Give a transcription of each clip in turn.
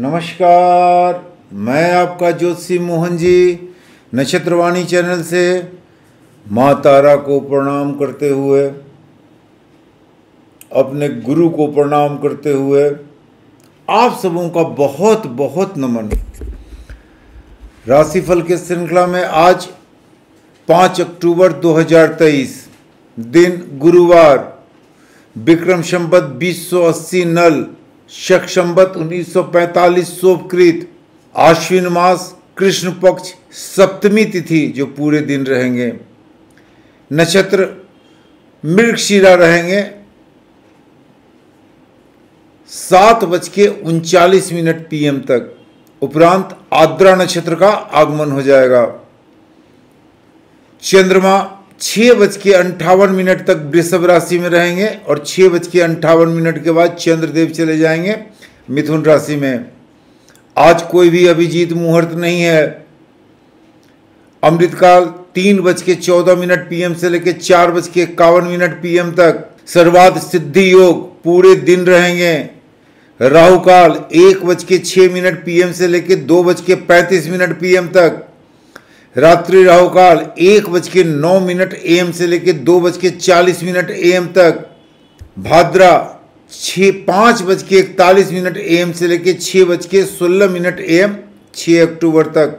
नमस्कार मैं आपका ज्योतिषी मोहन जी नक्षत्रवाणी चैनल से माँ तारा को प्रणाम करते हुए अपने गुरु को प्रणाम करते हुए आप सबों का बहुत बहुत नमन राशिफल के श्रृंखला में आज 5 अक्टूबर 2023 दिन गुरुवार विक्रम संबत 2080 नल शक 1945 उन्नीस सौ पैंतालीस आश्विन मास कृष्ण पक्ष सप्तमी तिथि जो पूरे दिन रहेंगे नक्षत्र मृगशिरा रहेंगे सात बज के उनचालीस मिनट पीएम तक उपरांत आद्रा नक्षत्र का आगमन हो जाएगा चंद्रमा छः बज के अंठावन मिनट तक वृषभ राशि में रहेंगे और छः बज के अंठावन मिनट के बाद चंद्रदेव चले जाएंगे मिथुन राशि में आज कोई भी अभिजीत मुहूर्त नहीं है अमृतकाल तीन बज के चौदह मिनट पीएम से लेकर चार बज के इक्यावन मिनट पीएम तक सर्वाध सिद्धि योग पूरे दिन रहेंगे राहुकाल एक बज के छः मिनट पीएम से लेकर दो बज के पैंतीस मिनट पीएम तक रात्रि राहु काल एक बज के नौ मिनट एम से लेकर दो बज के चालीस मिनट एम तक भाद्रा छः पाँच बज के इकतालीस मिनट एम से लेकर छः बज के सोलह मिनट ए एम छः अक्टूबर तक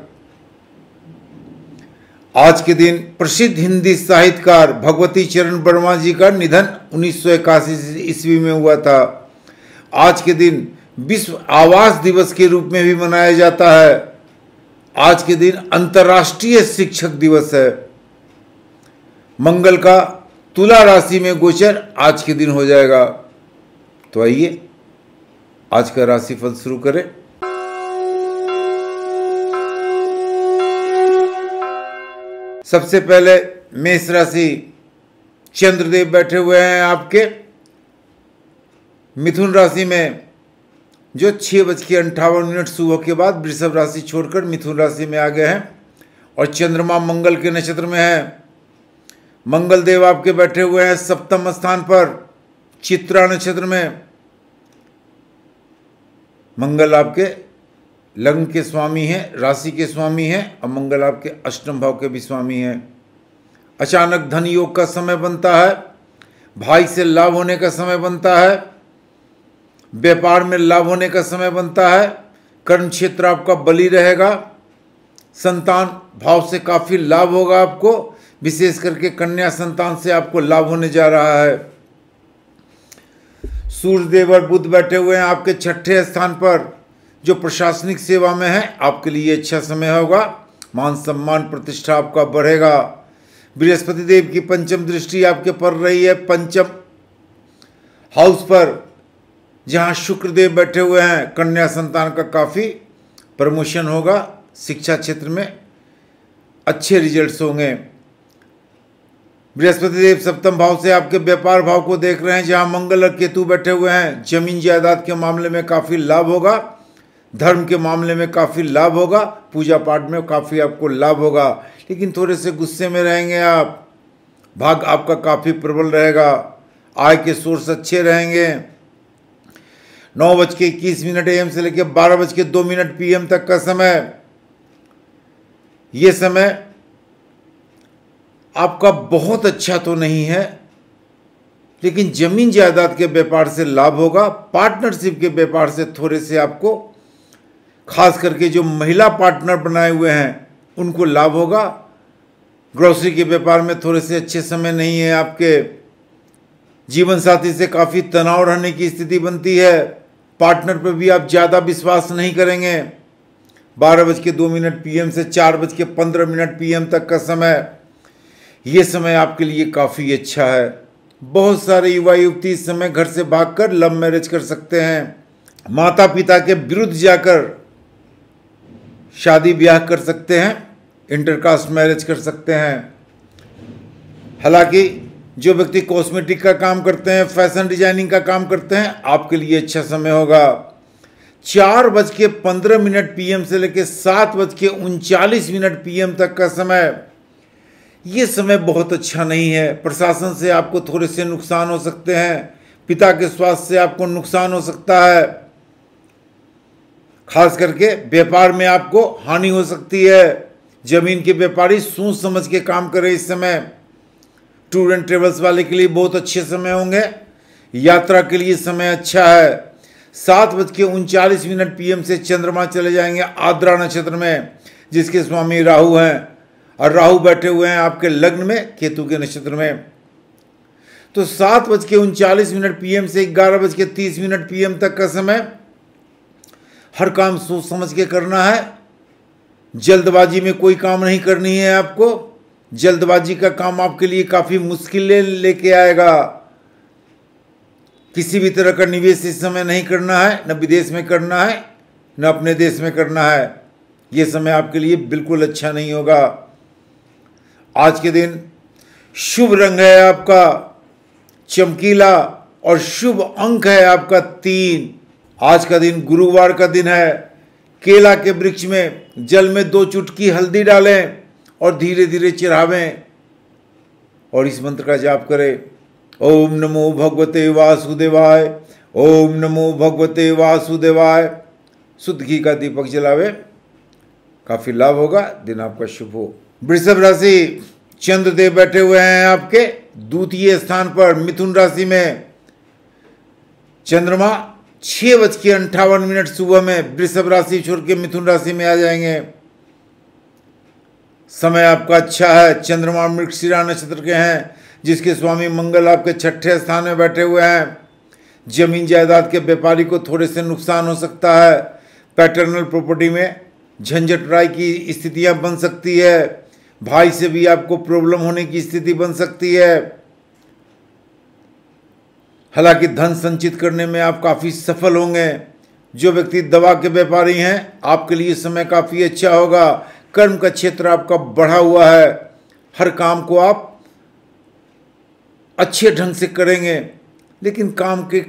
आज के दिन प्रसिद्ध हिंदी साहित्यकार भगवती चरण वर्मा जी का निधन उन्नीस सौ इक्यासी ईस्वी में हुआ था आज के दिन विश्व आवास दिवस के रूप में भी मनाया जाता है आज के दिन अंतर्राष्ट्रीय शिक्षक दिवस है मंगल का तुला राशि में गोचर आज के दिन हो जाएगा तो आइए आज का राशिफल शुरू करें सबसे पहले मेष राशि चंद्रदेव बैठे हुए हैं आपके मिथुन राशि में जो छः बज के अंठावन मिनट सुबह के बाद वृषभ राशि छोड़कर मिथुन राशि में आ गए हैं और चंद्रमा मंगल के नक्षत्र में है मंगल देव आपके बैठे हुए हैं सप्तम स्थान पर चित्रा नक्षत्र में मंगल आपके लग्न के स्वामी हैं राशि के स्वामी हैं और मंगल आपके अष्टम भाव के भी स्वामी हैं अचानक धन योग का समय बनता है भाई से लाभ होने का समय बनता है व्यापार में लाभ होने का समय बनता है कर्म क्षेत्र आपका बली रहेगा संतान भाव से काफ़ी लाभ होगा आपको विशेष करके कन्या संतान से आपको लाभ होने जा रहा है सूर्यदेव और बुद्ध बैठे हुए हैं आपके छठे स्थान पर जो प्रशासनिक सेवा में है आपके लिए अच्छा समय होगा मान सम्मान प्रतिष्ठा आपका बढ़ेगा बृहस्पति देव की पंचम दृष्टि आपके पड़ रही है पंचम हाउस पर जहाँ शुक्रदेव बैठे हुए हैं कन्या संतान का काफ़ी प्रमोशन होगा शिक्षा क्षेत्र में अच्छे रिजल्ट्स होंगे बृहस्पति देव सप्तम भाव से आपके व्यापार भाव को देख रहे हैं जहाँ मंगल और केतु बैठे हुए हैं जमीन जायदाद के मामले में काफ़ी लाभ होगा धर्म के मामले में काफ़ी लाभ होगा पूजा पाठ में काफ़ी आपको लाभ होगा लेकिन थोड़े से गुस्से में रहेंगे आप भाग आपका काफ़ी प्रबल रहेगा आय के सोर्स अच्छे रहेंगे नौ बज के इक्कीस मिनट एम से लेकर बारह बज के दो मिनट पीएम तक का समय यह समय आपका बहुत अच्छा तो नहीं है लेकिन जमीन जायदाद के व्यापार से लाभ होगा पार्टनरशिप के व्यापार से थोड़े से आपको खास करके जो महिला पार्टनर बनाए हुए हैं उनको लाभ होगा ग्रोसरी के व्यापार में थोड़े से अच्छे समय नहीं है आपके जीवन साथी से काफ़ी तनाव रहने की स्थिति बनती है पार्टनर पर भी आप ज़्यादा विश्वास नहीं करेंगे बारह बज के दो मिनट पीएम से चार बज के पंद्रह मिनट पीएम तक का समय ये समय आपके लिए काफ़ी अच्छा है बहुत सारे युवा युवती इस समय घर से भागकर लव मैरिज कर सकते हैं माता पिता के विरुद्ध जाकर शादी ब्याह कर सकते हैं इंटरकास्ट मैरिज कर सकते हैं हालांकि जो व्यक्ति कॉस्मेटिक का काम करते हैं फैशन डिजाइनिंग का काम करते हैं आपके लिए अच्छा समय होगा चार बज के पंद्रह मिनट पीएम से लेकर सात बज के उनचालीस मिनट पीएम तक का समय यह समय बहुत अच्छा नहीं है प्रशासन से आपको थोड़े से नुकसान हो सकते हैं पिता के स्वास्थ्य से आपको नुकसान हो सकता है खास करके व्यापार में आपको हानि हो सकती है जमीन के व्यापारी सोच समझ के काम करें इस समय टूर एंड ट्रेवल्स वाले के लिए बहुत अच्छे समय होंगे यात्रा के लिए समय अच्छा है सात बज के उनचालीस मिनट पीएम से चंद्रमा चले जाएंगे आद्रा नक्षत्र में जिसके स्वामी राहु हैं और राहु बैठे हुए हैं आपके लग्न में केतु के नक्षत्र में तो सात बज के उनचालीस मिनट पीएम से ग्यारह बज के तीस मिनट पीएम तक का समय हर काम सोच समझ के करना है जल्दबाजी में कोई काम नहीं करनी है आपको जल्दबाजी का काम आपके लिए काफ़ी मुश्किलें लेके आएगा किसी भी तरह का निवेश इस समय नहीं करना है न विदेश में करना है न अपने देश में करना है यह समय आपके लिए बिल्कुल अच्छा नहीं होगा आज के दिन शुभ रंग है आपका चमकीला और शुभ अंक है आपका तीन आज का दिन गुरुवार का दिन है केला के वृक्ष में जल में दो चुटकी हल्दी डालें और धीरे धीरे चिरावें और इस मंत्र का जाप करें ओम नमो भगवते वासुदेवाय ओम नमो भगवते वासुदेवाय शुद्ध घी का दीपक जलावे काफी लाभ होगा दिन आपका शुभ हो वृषभ राशि चंद्रदेव बैठे हुए हैं आपके द्वितीय स्थान पर मिथुन राशि में चंद्रमा छह बज के अंठावन मिनट सुबह में वृषभ राशि छोड़ के मिथुन राशि में आ जाएंगे समय आपका अच्छा है चंद्रमा मृक्षिरा नक्षत्र के हैं जिसके स्वामी मंगल आपके छठे स्थान में बैठे हुए हैं जमीन जायदाद के व्यापारी को थोड़े से नुकसान हो सकता है पैटर्नल प्रॉपर्टी में झंझटराई की स्थितियां बन सकती है भाई से भी आपको प्रॉब्लम होने की स्थिति बन सकती है हालांकि धन संचित करने में आप काफ़ी सफल होंगे जो व्यक्ति दवा के व्यापारी हैं आपके लिए समय काफ़ी अच्छा होगा कर्म का क्षेत्र आपका बढ़ा हुआ है हर काम को आप अच्छे ढंग से करेंगे लेकिन काम के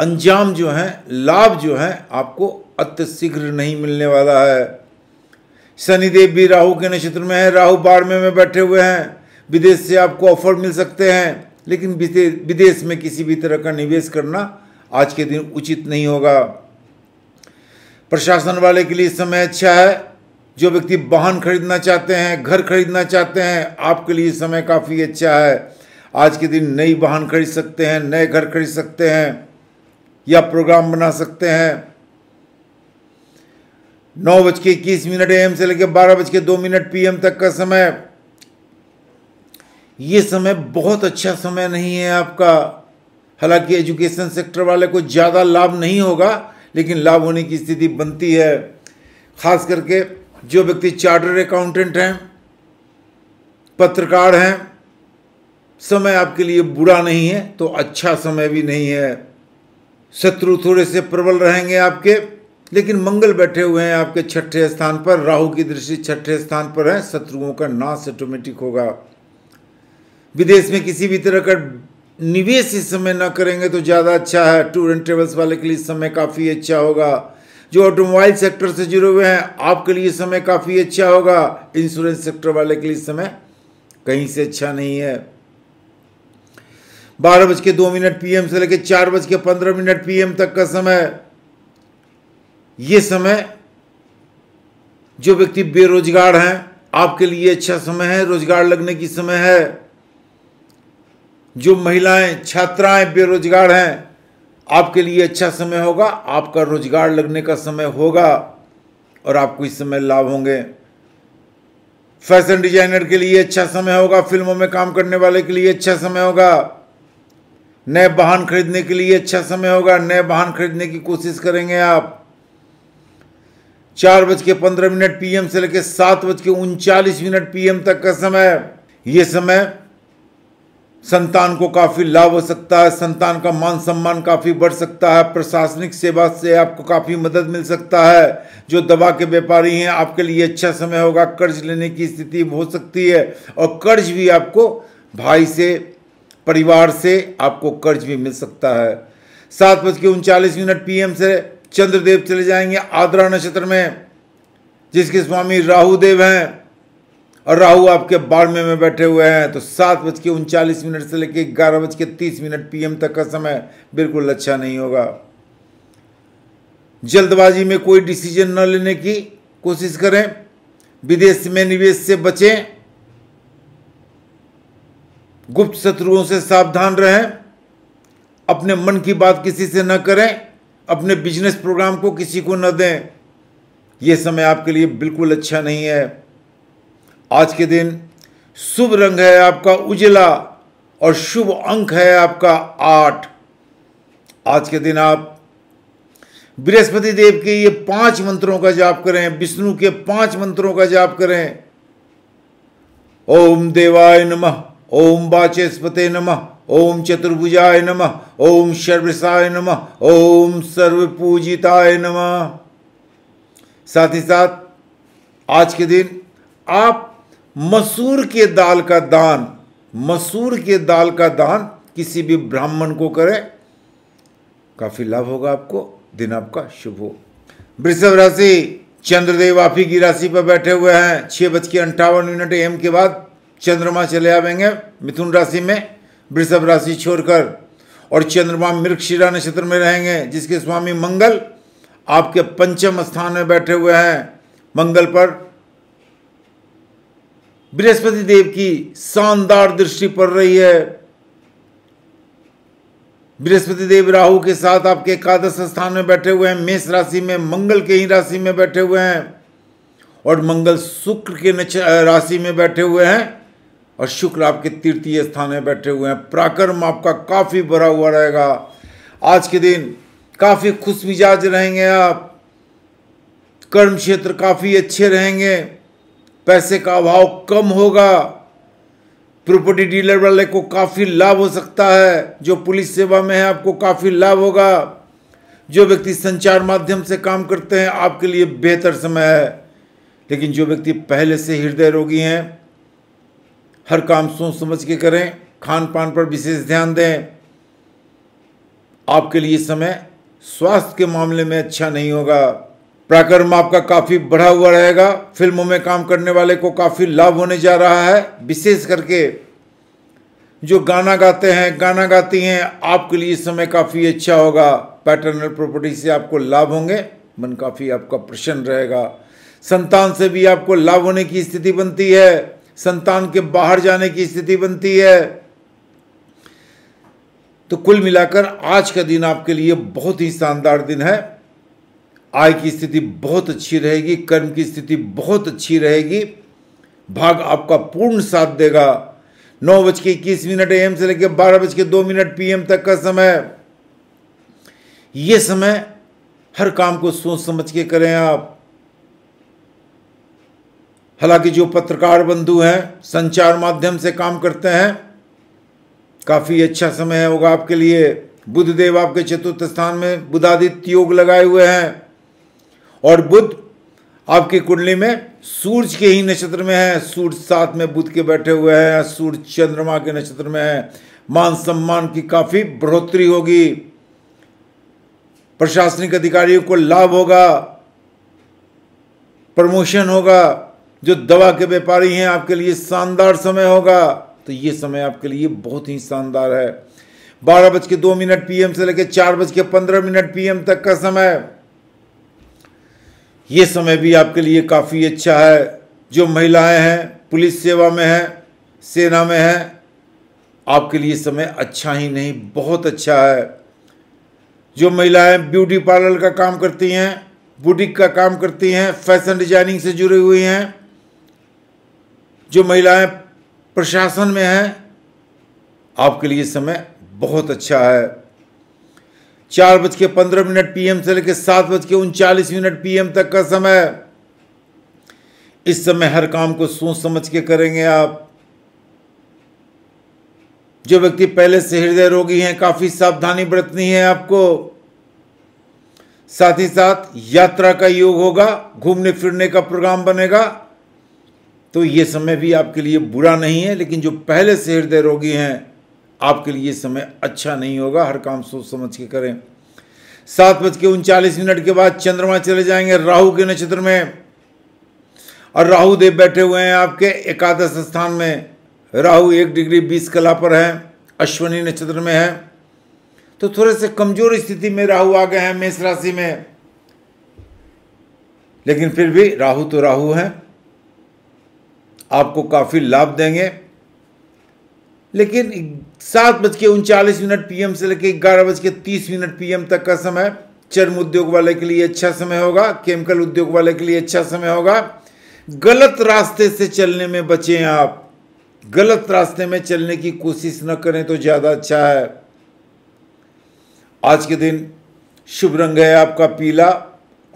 अंजाम जो हैं लाभ जो हैं आपको अत्यशीघ्र नहीं मिलने वाला है शनिदेव भी राहु के नक्षत्र में है राहु बारहवें में बैठे हुए हैं विदेश से आपको ऑफर मिल सकते हैं लेकिन विदेश में किसी भी तरह का निवेश करना आज के दिन उचित नहीं होगा प्रशासन वाले के लिए समय अच्छा है जो व्यक्ति वाहन खरीदना चाहते हैं घर खरीदना चाहते हैं आपके लिए समय काफ़ी अच्छा है आज के दिन नई वाहन खरीद सकते हैं नए घर खरीद सकते हैं या प्रोग्राम बना सकते हैं नौ बज के इक्कीस मिनट एम से लेकर बारह बज के दो मिनट पीएम तक का समय ये समय बहुत अच्छा समय नहीं है आपका हालांकि एजुकेशन सेक्टर वाले को ज़्यादा लाभ नहीं होगा लेकिन लाभ होने की स्थिति बनती है खास करके जो व्यक्ति चार्टर्ड अकाउंटेंट हैं पत्रकार हैं समय आपके लिए बुरा नहीं है तो अच्छा समय भी नहीं है शत्रु थोड़े से प्रबल रहेंगे आपके लेकिन मंगल बैठे हुए हैं आपके छठे स्थान पर राहु की दृष्टि छठे स्थान पर है शत्रुओं का नाश ऑटोमेटिक होगा विदेश में किसी भी तरह का निवेश इस समय ना करेंगे तो ज़्यादा अच्छा है टूर एंड ट्रेवल्स वाले के लिए समय काफ़ी अच्छा होगा जो ऑटोमोबाइल सेक्टर से जुड़े हुए हैं आपके लिए समय काफ़ी अच्छा होगा इंश्योरेंस सेक्टर वाले के लिए समय कहीं से अच्छा नहीं है बारह बज के दो मिनट पीएम से लेकर चार बज के पंद्रह मिनट पीएम तक का समय ये समय जो व्यक्ति बेरोजगार हैं आपके लिए अच्छा समय है रोजगार लगने की समय है जो महिलाएं छात्राएं बेरोजगार हैं आपके लिए अच्छा समय होगा आपका रोजगार लगने का समय होगा और आपको इस समय लाभ होंगे फैशन डिजाइनर के लिए अच्छा समय होगा फिल्मों में काम करने वाले के लिए अच्छा समय होगा नए वाहन खरीदने के लिए अच्छा समय होगा नए वाहन खरीदने की कोशिश करेंगे आप चार बज के पंद्रह मिनट पीएम से लेकर सात बज के उनचालीस मिनट पीएम तक का समय यह समय संतान को काफ़ी लाभ हो सकता है संतान का मान सम्मान काफ़ी बढ़ सकता है प्रशासनिक सेवा से आपको काफ़ी मदद मिल सकता है जो दवा के व्यापारी हैं आपके लिए अच्छा समय होगा कर्ज लेने की स्थिति हो सकती है और कर्ज भी आपको भाई से परिवार से आपको कर्ज भी मिल सकता है सात बज के उनचालीस मिनट पी से चंद्रदेव चले जाएंगे आद्रा नक्षत्र में जिसके स्वामी राहुदेव हैं और राहु आपके बारहवें में बैठे हुए हैं तो सात बज के उनचालीस मिनट से लेकर ग्यारह बज के तीस मिनट पीएम तक का समय बिल्कुल अच्छा नहीं होगा जल्दबाजी में कोई डिसीजन न लेने की कोशिश करें विदेश में निवेश से बचें गुप्त शत्रुओं से सावधान रहें अपने मन की बात किसी से न करें अपने बिजनेस प्रोग्राम को किसी को न दें यह समय आपके लिए बिल्कुल अच्छा नहीं है आज के दिन शुभ रंग है आपका उजला और शुभ अंक है आपका आठ आज के दिन आप बृहस्पति देव के ये पांच मंत्रों का जाप करें विष्णु के पांच मंत्रों का जाप करें ओम देवाय नमः ओम वाचस्पते नमः ओम चतुर्भुजाय नमः ओम सर्वसाय नमः ओम सर्वपूजिताय नमः साथ ही साथ आज के दिन आप मसूर के दाल का दान मसूर के दाल का दान किसी भी ब्राह्मण को करे काफी लाभ होगा आपको दिन आपका शुभ हो वृषभ राशि चंद्रदेव आप ही की राशि पर बैठे हुए हैं छह बज के अंठावन मिनट एम के बाद चंद्रमा चले आवेंगे मिथुन राशि में वृषभ राशि छोड़कर और चंद्रमा मृक्षशिला नक्षत्र में रहेंगे जिसके स्वामी मंगल आपके पंचम स्थान में बैठे हुए हैं मंगल पर बृहस्पति देव की शानदार दृष्टि पड़ रही है बृहस्पति देव राहु के साथ आपके एकादश स्थान में बैठे हुए हैं मेष राशि में मंगल के ही राशि में बैठे हुए हैं और मंगल शुक्र के राशि में बैठे हुए हैं और शुक्र आपके तृतीय स्थान में बैठे हुए हैं पराक्रम आपका काफ़ी भरा हुआ रहेगा आज के दिन काफ़ी खुश मिजाज रहेंगे आप कर्म क्षेत्र काफ़ी अच्छे रहेंगे पैसे का अभाव कम होगा प्रॉपर्टी डीलर वाले को काफ़ी लाभ हो सकता है जो पुलिस सेवा में है आपको काफ़ी लाभ होगा जो व्यक्ति संचार माध्यम से काम करते हैं आपके लिए बेहतर समय है लेकिन जो व्यक्ति पहले से हृदय रोगी हैं हर काम सोच समझ के करें खान पान पर विशेष ध्यान दें आपके लिए समय स्वास्थ्य के मामले में अच्छा नहीं होगा प्राकर्म आपका काफ़ी बढ़ा हुआ रहेगा फिल्मों में काम करने वाले को काफ़ी लाभ होने जा रहा है विशेष करके जो गाना गाते हैं गाना गाती हैं आपके लिए इस समय काफ़ी अच्छा होगा पैटर्नल प्रॉपर्टी से आपको लाभ होंगे मन काफ़ी आपका प्रसन्न रहेगा संतान से भी आपको लाभ होने की स्थिति बनती है संतान के बाहर जाने की स्थिति बनती है तो कुल मिलाकर आज का दिन आपके लिए बहुत ही शानदार दिन है आय की स्थिति बहुत अच्छी रहेगी कर्म की स्थिति बहुत अच्छी रहेगी भाग आपका पूर्ण साथ देगा नौ बज के इक्कीस मिनट एम से लेकर बारह बज के दो मिनट पीएम तक का समय यह समय हर काम को सोच समझ के करें आप हालांकि जो पत्रकार बंधु हैं संचार माध्यम से काम करते हैं काफ़ी अच्छा समय होगा आपके लिए बुधदेव आपके चतुर्थ स्थान में बुधादित्य योग लगाए हुए हैं और बुद्ध आपकी कुंडली में सूर्य के ही नक्षत्र में है सूर्य साथ में बुद्ध के बैठे हुए हैं सूर्य चंद्रमा के नक्षत्र में है मान सम्मान की काफ़ी बढ़ोतरी होगी प्रशासनिक अधिकारियों को लाभ होगा प्रमोशन होगा जो दवा के व्यापारी हैं आपके लिए शानदार समय होगा तो ये समय आपके लिए बहुत ही शानदार है बारह बज के दो मिनट पीएम से लेकर चार बज के पंद्रह मिनट पीएम तक का समय ये समय भी आपके लिए काफ़ी अच्छा है जो महिलाएं हैं पुलिस सेवा में हैं सेना में हैं आपके लिए समय अच्छा ही नहीं बहुत अच्छा है जो महिलाएं ब्यूटी पार्लर का काम करती हैं बुटीक का काम करती हैं फैशन डिजाइनिंग से जुड़ी हुई हैं जो महिलाएं प्रशासन में हैं आपके लिए समय बहुत अच्छा है चार बज के पंद्रह मिनट पीएम से लेकर सात बज के उनचालीस मिनट पीएम तक का समय इस समय हर काम को सोच समझ के करेंगे आप जो व्यक्ति पहले से हृदय रोगी हैं काफ़ी सावधानी बरतनी है आपको साथ ही साथ यात्रा का योग होगा घूमने फिरने का प्रोग्राम बनेगा तो ये समय भी आपके लिए बुरा नहीं है लेकिन जो पहले से हृदय रोगी हैं आपके लिए समय अच्छा नहीं होगा हर काम सोच समझ के करें सात बज के उनचालीस मिनट के बाद चंद्रमा चले जाएंगे राहु के नक्षत्र में और राहु देव बैठे हुए हैं आपके एकादश स्थान में राहु एक डिग्री बीस कला पर है अश्वनी नक्षत्र में है तो थोड़े से कमजोर स्थिति में राहु आ गए हैं मेष राशि में लेकिन फिर भी राहु तो राहु है आपको काफ़ी लाभ देंगे लेकिन सात बज के उनचालीस मिनट पीएम से लेकर ग्यारह बज के तीस मिनट पीएम तक का समय चर्म उद्योग वाले के लिए अच्छा समय होगा केमिकल उद्योग वाले के लिए अच्छा समय होगा गलत रास्ते से चलने में बचें आप गलत रास्ते में चलने की कोशिश न करें तो ज़्यादा अच्छा है आज के दिन शुभ रंग है आपका पीला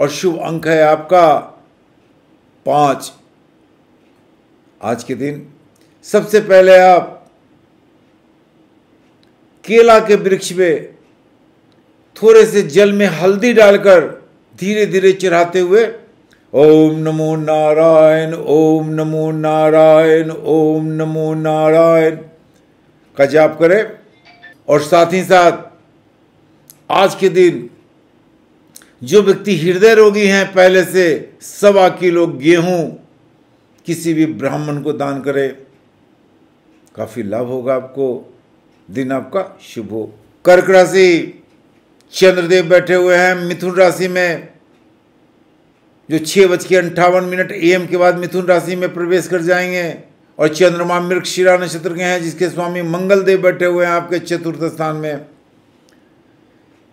और शुभ अंक है आपका पाँच आज के दिन सबसे पहले आप केला के वृक्ष में थोड़े से जल में हल्दी डालकर धीरे धीरे चढ़ाते हुए ओम नमो नारायण ओम नमो नारायण ओम नमो नारायण का जाप करें और साथ ही साथ आज के दिन जो व्यक्ति हृदय रोगी हैं पहले से सवा किलो गेहूं किसी भी ब्राह्मण को दान करें काफ़ी लाभ होगा आपको दिन आपका शुभ हो कर्क राशि चंद्रदेव बैठे हुए हैं मिथुन राशि में जो छः बज के अंठावन मिनट एम के बाद मिथुन राशि में प्रवेश कर जाएंगे और चंद्रमा मृग शिरा नक्षत्र के हैं जिसके स्वामी मंगलदेव बैठे हुए हैं आपके चतुर्थ स्थान में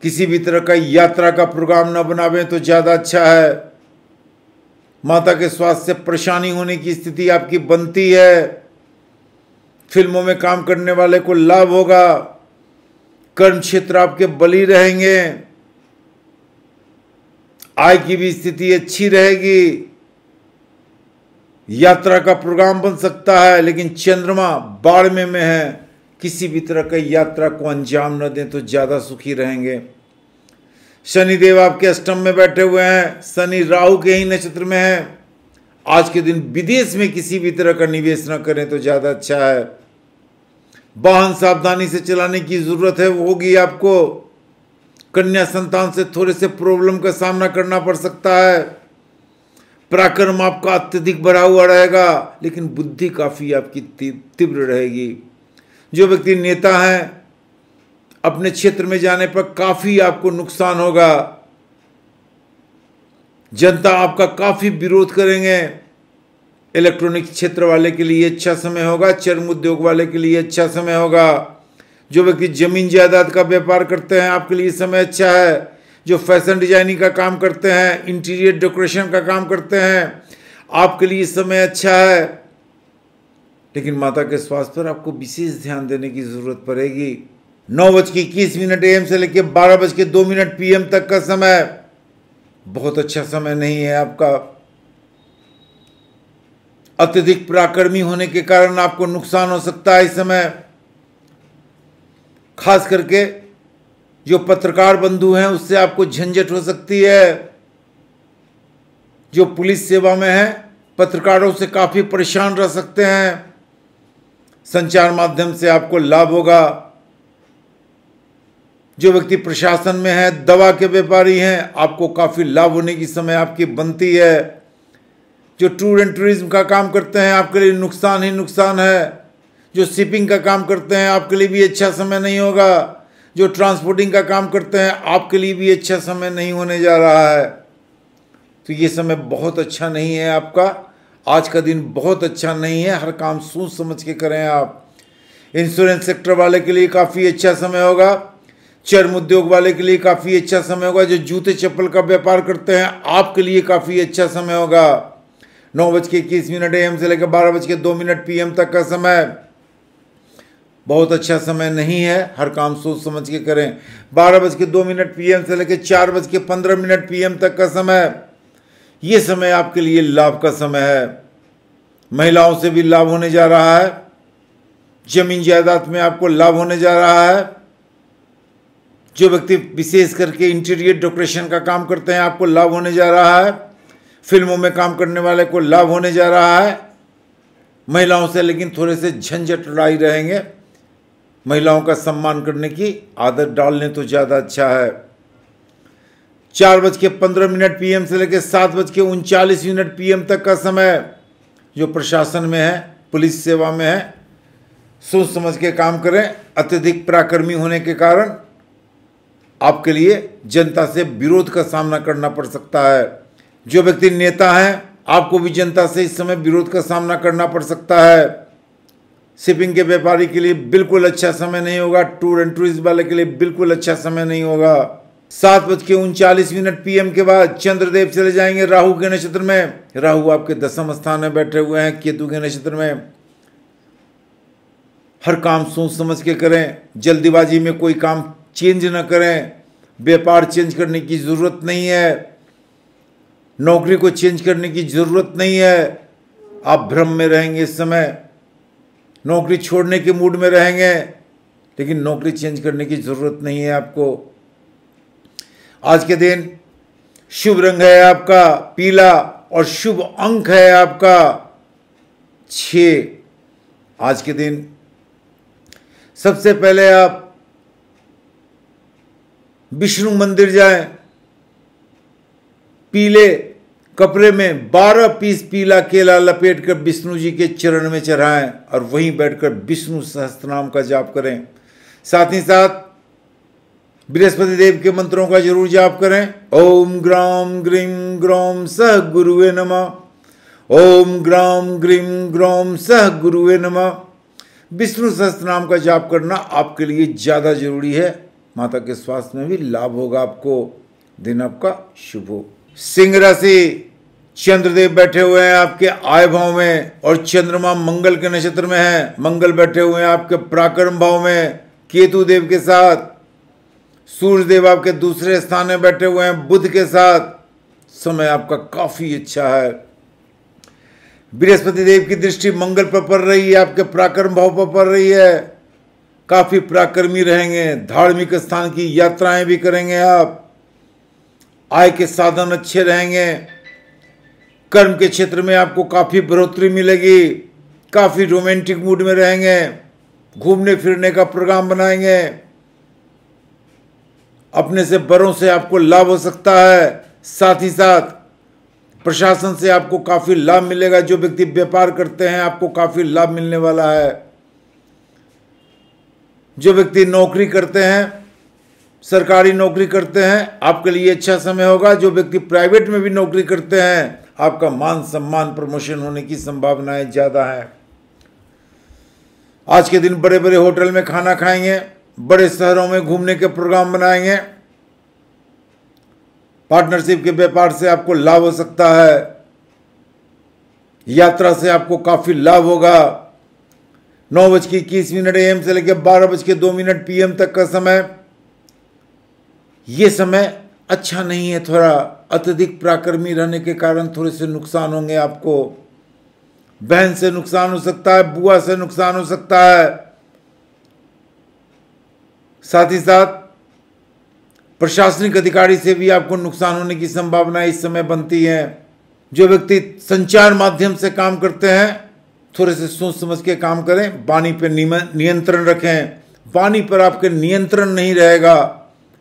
किसी भी तरह का यात्रा का प्रोग्राम न बनावें तो ज़्यादा अच्छा है माता के स्वास्थ्य से परेशानी होने की स्थिति आपकी बनती है फिल्मों में काम करने वाले को लाभ होगा कर्म क्षेत्र आपके बली रहेंगे आय की भी स्थिति अच्छी रहेगी यात्रा का प्रोग्राम बन सकता है लेकिन चंद्रमा बाढ़ में है किसी भी तरह की यात्रा को अंजाम न दें तो ज़्यादा सुखी रहेंगे शनिदेव आपके अष्टम में बैठे हुए हैं शनि राहु के ही नक्षत्र में है आज के दिन विदेश में किसी भी तरह का निवेश न करें तो ज़्यादा अच्छा है वाहन सावधानी से चलाने की ज़रूरत है होगी आपको कन्या संतान से थोड़े से प्रॉब्लम का सामना करना पड़ सकता है पराक्रम आपका अत्यधिक बढ़ा हुआ रहेगा लेकिन बुद्धि काफ़ी आपकी तीव्र रहेगी जो व्यक्ति नेता है अपने क्षेत्र में जाने पर काफ़ी आपको नुकसान होगा जनता आपका काफ़ी विरोध करेंगे इलेक्ट्रॉनिक क्षेत्र वाले के लिए अच्छा समय होगा चर्म उद्योग वाले के लिए अच्छा समय होगा जो व्यक्ति जमीन जायदाद का व्यापार करते हैं आपके लिए समय अच्छा है जो फैशन डिजाइनिंग का काम करते हैं इंटीरियर डेकोरेशन का काम करते हैं आपके लिए समय अच्छा है लेकिन माता के स्वास्थ्य पर आपको विशेष ध्यान देने की ज़रूरत पड़ेगी नौ बज के इक्कीस मिनट एम से लेकर बारह बज के दो मिनट पीएम तक का समय बहुत अच्छा समय नहीं है आपका अत्यधिक पराक्रमी होने के कारण आपको नुकसान हो सकता है इस समय खास करके जो पत्रकार बंधु हैं उससे आपको झंझट हो सकती है जो पुलिस सेवा में है पत्रकारों से काफ़ी परेशान रह सकते हैं संचार माध्यम से आपको लाभ होगा जो व्यक्ति प्रशासन में है दवा के व्यापारी हैं आपको काफ़ी लाभ होने की समय आपकी बनती है जो टूर एंड टूरिज्म का काम करते हैं आपके लिए नुकसान ही नुकसान है जो शिपिंग का काम करते हैं आपके लिए भी अच्छा समय नहीं होगा जो ट्रांसपोर्टिंग का काम करते हैं आपके लिए भी अच्छा समय नहीं होने जा रहा है तो ये समय बहुत अच्छा नहीं है आपका आज का दिन बहुत अच्छा नहीं है हर काम सोच समझ के करें आप इंश्योरेंस सेक्टर वाले के लिए काफ़ी अच्छा समय होगा चर्म उद्योग वाले के लिए काफ़ी अच्छा समय होगा जो जूते चप्पल का व्यापार करते हैं आपके लिए काफ़ी अच्छा समय होगा नौ बज के इक्कीस मिनट एम से लेकर बारह बज के दो मिनट पीएम तक का समय बहुत अच्छा समय नहीं है हर काम सोच समझ के करें बारह बज के दो मिनट पीएम से लेकर चार बज के पंद्रह मिनट पीएम तक का समय ये समय आपके लिए लाभ का समय है महिलाओं से भी लाभ होने जा रहा है जमीन जायदाद में आपको लाभ होने जा रहा है जो व्यक्ति विशेष करके इंटीरियर डेकोरेशन का काम करते हैं आपको लाभ होने जा रहा है फिल्मों में काम करने वाले को लाभ होने जा रहा है महिलाओं से लेकिन थोड़े से झंझट उड़ाई रहेंगे महिलाओं का सम्मान करने की आदत डालने तो ज़्यादा अच्छा है चार बज के पंद्रह मिनट पीएम से लेकर सात बज के उनचालीस मिनट पीएम तक का समय जो प्रशासन में है पुलिस सेवा में है सोच समझ के काम करें अत्यधिक पराक्रमी होने के कारण आपके लिए जनता से विरोध का सामना करना पड़ सकता है जो व्यक्ति नेता हैं आपको भी जनता से इस समय विरोध का सामना करना पड़ सकता है शिपिंग के व्यापारी के लिए बिल्कुल अच्छा समय नहीं होगा टूर एंड टूरिस्ट वाले के लिए बिल्कुल अच्छा समय नहीं होगा सात बज के उनचालीस मिनट पीएम के बाद चंद्रदेव चले जाएंगे राहु के नक्षत्र में राहु आपके दसम स्थान में बैठे हुए हैं केतु के नक्षत्र में हर काम सोच समझ के करें जल्दीबाजी में कोई काम चेंज ना करें व्यापार चेंज करने की ज़रूरत नहीं है नौकरी को चेंज करने की ज़रूरत नहीं है आप भ्रम में रहेंगे इस समय नौकरी छोड़ने के मूड में रहेंगे लेकिन नौकरी चेंज करने की ज़रूरत नहीं है आपको आज के दिन शुभ रंग है आपका पीला और शुभ अंक है आपका छ आज के दिन सबसे पहले आप विष्णु मंदिर जाएं पीले कपड़े में बारह पीस पीला केला लपेट कर विष्णु जी के चरण में चढ़ाएं और वहीं बैठकर विष्णु सहस्त्रनाम का जाप करें साथ ही साथ बृहस्पति देव के मंत्रों का जरूर जाप करें ओम ग्राम ग्रीम ग्रोम सह गुरुवे नमः ओम ग्राम ग्रीम ग्रोम सह गुरुवे नमः विष्णु सहस्त्र नाम का जाप करना आपके लिए ज़्यादा जरूरी है माता के स्वास्थ्य में भी लाभ होगा आपको दिन आपका शुभ हो सिंह राशि चंद्रदेव बैठे हुए हैं आपके आय भाव में और चंद्रमा मंगल के नक्षत्र में है मंगल बैठे हुए हैं आपके पराक्रम भाव में केतु देव के साथ सूर्य देव आपके दूसरे स्थान में बैठे हुए हैं बुध के साथ समय आपका काफी अच्छा है बृहस्पति देव की दृष्टि मंगल पर पड़ रही है आपके पराक्रम भाव पर पड़ रही है काफी पराक्रमी रहेंगे धार्मिक स्थान की यात्राएं भी करेंगे आप आय के साधन अच्छे रहेंगे कर्म के क्षेत्र में आपको काफ़ी बढ़ोतरी मिलेगी काफ़ी रोमांटिक मूड में रहेंगे घूमने फिरने का प्रोग्राम बनाएंगे अपने से बड़ों से आपको लाभ हो सकता है साथ ही साथ प्रशासन से आपको काफ़ी लाभ मिलेगा जो व्यक्ति व्यापार करते हैं आपको काफ़ी लाभ मिलने वाला है जो व्यक्ति नौकरी करते हैं सरकारी नौकरी करते हैं आपके लिए अच्छा समय होगा जो व्यक्ति प्राइवेट में भी नौकरी करते हैं आपका मान सम्मान प्रमोशन होने की संभावनाएं ज़्यादा है आज के दिन बड़े बड़े होटल में खाना खाएंगे बड़े शहरों में घूमने के प्रोग्राम बनाएंगे पार्टनरशिप के व्यापार से आपको लाभ हो सकता है यात्रा से आपको काफ़ी लाभ होगा नौ बज के इक्कीस मिनट एम से लेकर बारह बज के दो मिनट पीएम तक का समय यह समय अच्छा नहीं है थोड़ा अत्यधिक प्राकर्मी रहने के कारण थोड़े से नुकसान होंगे आपको बहन से नुकसान हो सकता है बुआ से नुकसान हो सकता है साथ ही साथ प्रशासनिक अधिकारी से भी आपको नुकसान होने की संभावना इस समय बनती है जो व्यक्ति संचार माध्यम से काम करते हैं थोड़े से सोच समझ के काम करें वाणी पर नियंत्रण रखें वाणी पर आपके नियंत्रण नहीं रहेगा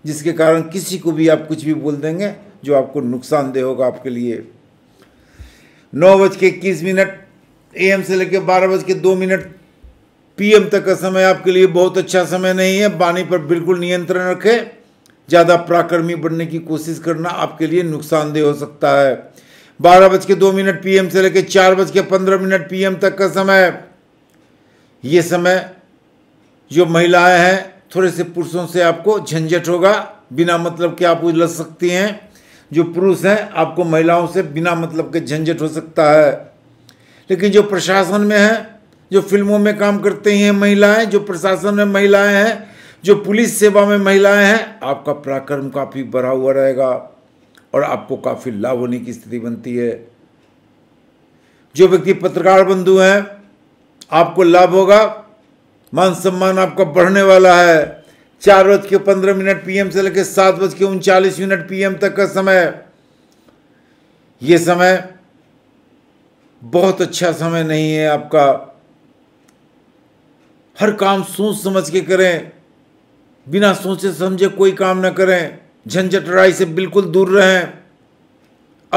जिसके कारण किसी को भी आप कुछ भी बोल देंगे जो आपको नुकसानदेह होगा आपके लिए नौ बज के इक्कीस मिनट ए एम से लेकर बारह बज के दो मिनट पीएम तक का समय आपके लिए बहुत अच्छा समय नहीं है पानी पर बिल्कुल नियंत्रण रखें ज़्यादा प्राकर्मी बनने की कोशिश करना आपके लिए नुकसानदेह हो सकता है बारह बज के दो मिनट पीएम से लेकर चार बज के पंद्रह मिनट पीएम तक का समय ये समय जो महिलाएं हैं थोड़े से पुरुषों से आपको झंझट होगा बिना मतलब कि आप उलझ सकती हैं जो पुरुष हैं आपको महिलाओं से बिना मतलब के झंझट हो सकता है लेकिन जो प्रशासन में है जो फिल्मों में काम करते हैं महिलाएं जो प्रशासन में महिलाएं हैं जो पुलिस सेवा में महिलाएं हैं आपका पराक्रम काफ़ी बढ़ा हुआ रहेगा और आपको काफ़ी लाभ होने की स्थिति बनती है जो व्यक्ति पत्रकार बंधु हैं आपको लाभ होगा मान सम्मान आपका बढ़ने वाला है चार बज के पंद्रह मिनट पीएम से लेकर सात बज के उनचालीस मिनट पीएम तक का समय ये समय बहुत अच्छा समय नहीं है आपका हर काम सोच समझ के करें बिना सोचे समझे कोई काम ना करें झंझट राय से बिल्कुल दूर रहें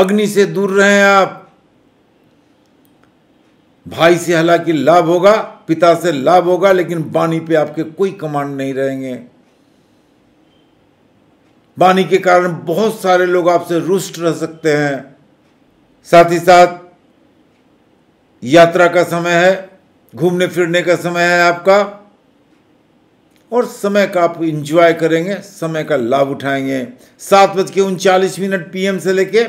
अग्नि से दूर रहें आप भाई से हालांकि लाभ होगा पिता से लाभ होगा लेकिन वाणी पे आपके कोई कमांड नहीं रहेंगे वाणी के कारण बहुत सारे लोग आपसे रुष्ट रह सकते हैं साथ ही साथ यात्रा का समय है घूमने फिरने का समय है आपका और समय का आप इंजॉय करेंगे समय का लाभ उठाएंगे सात बज के उनचालीस मिनट पीएम से लेके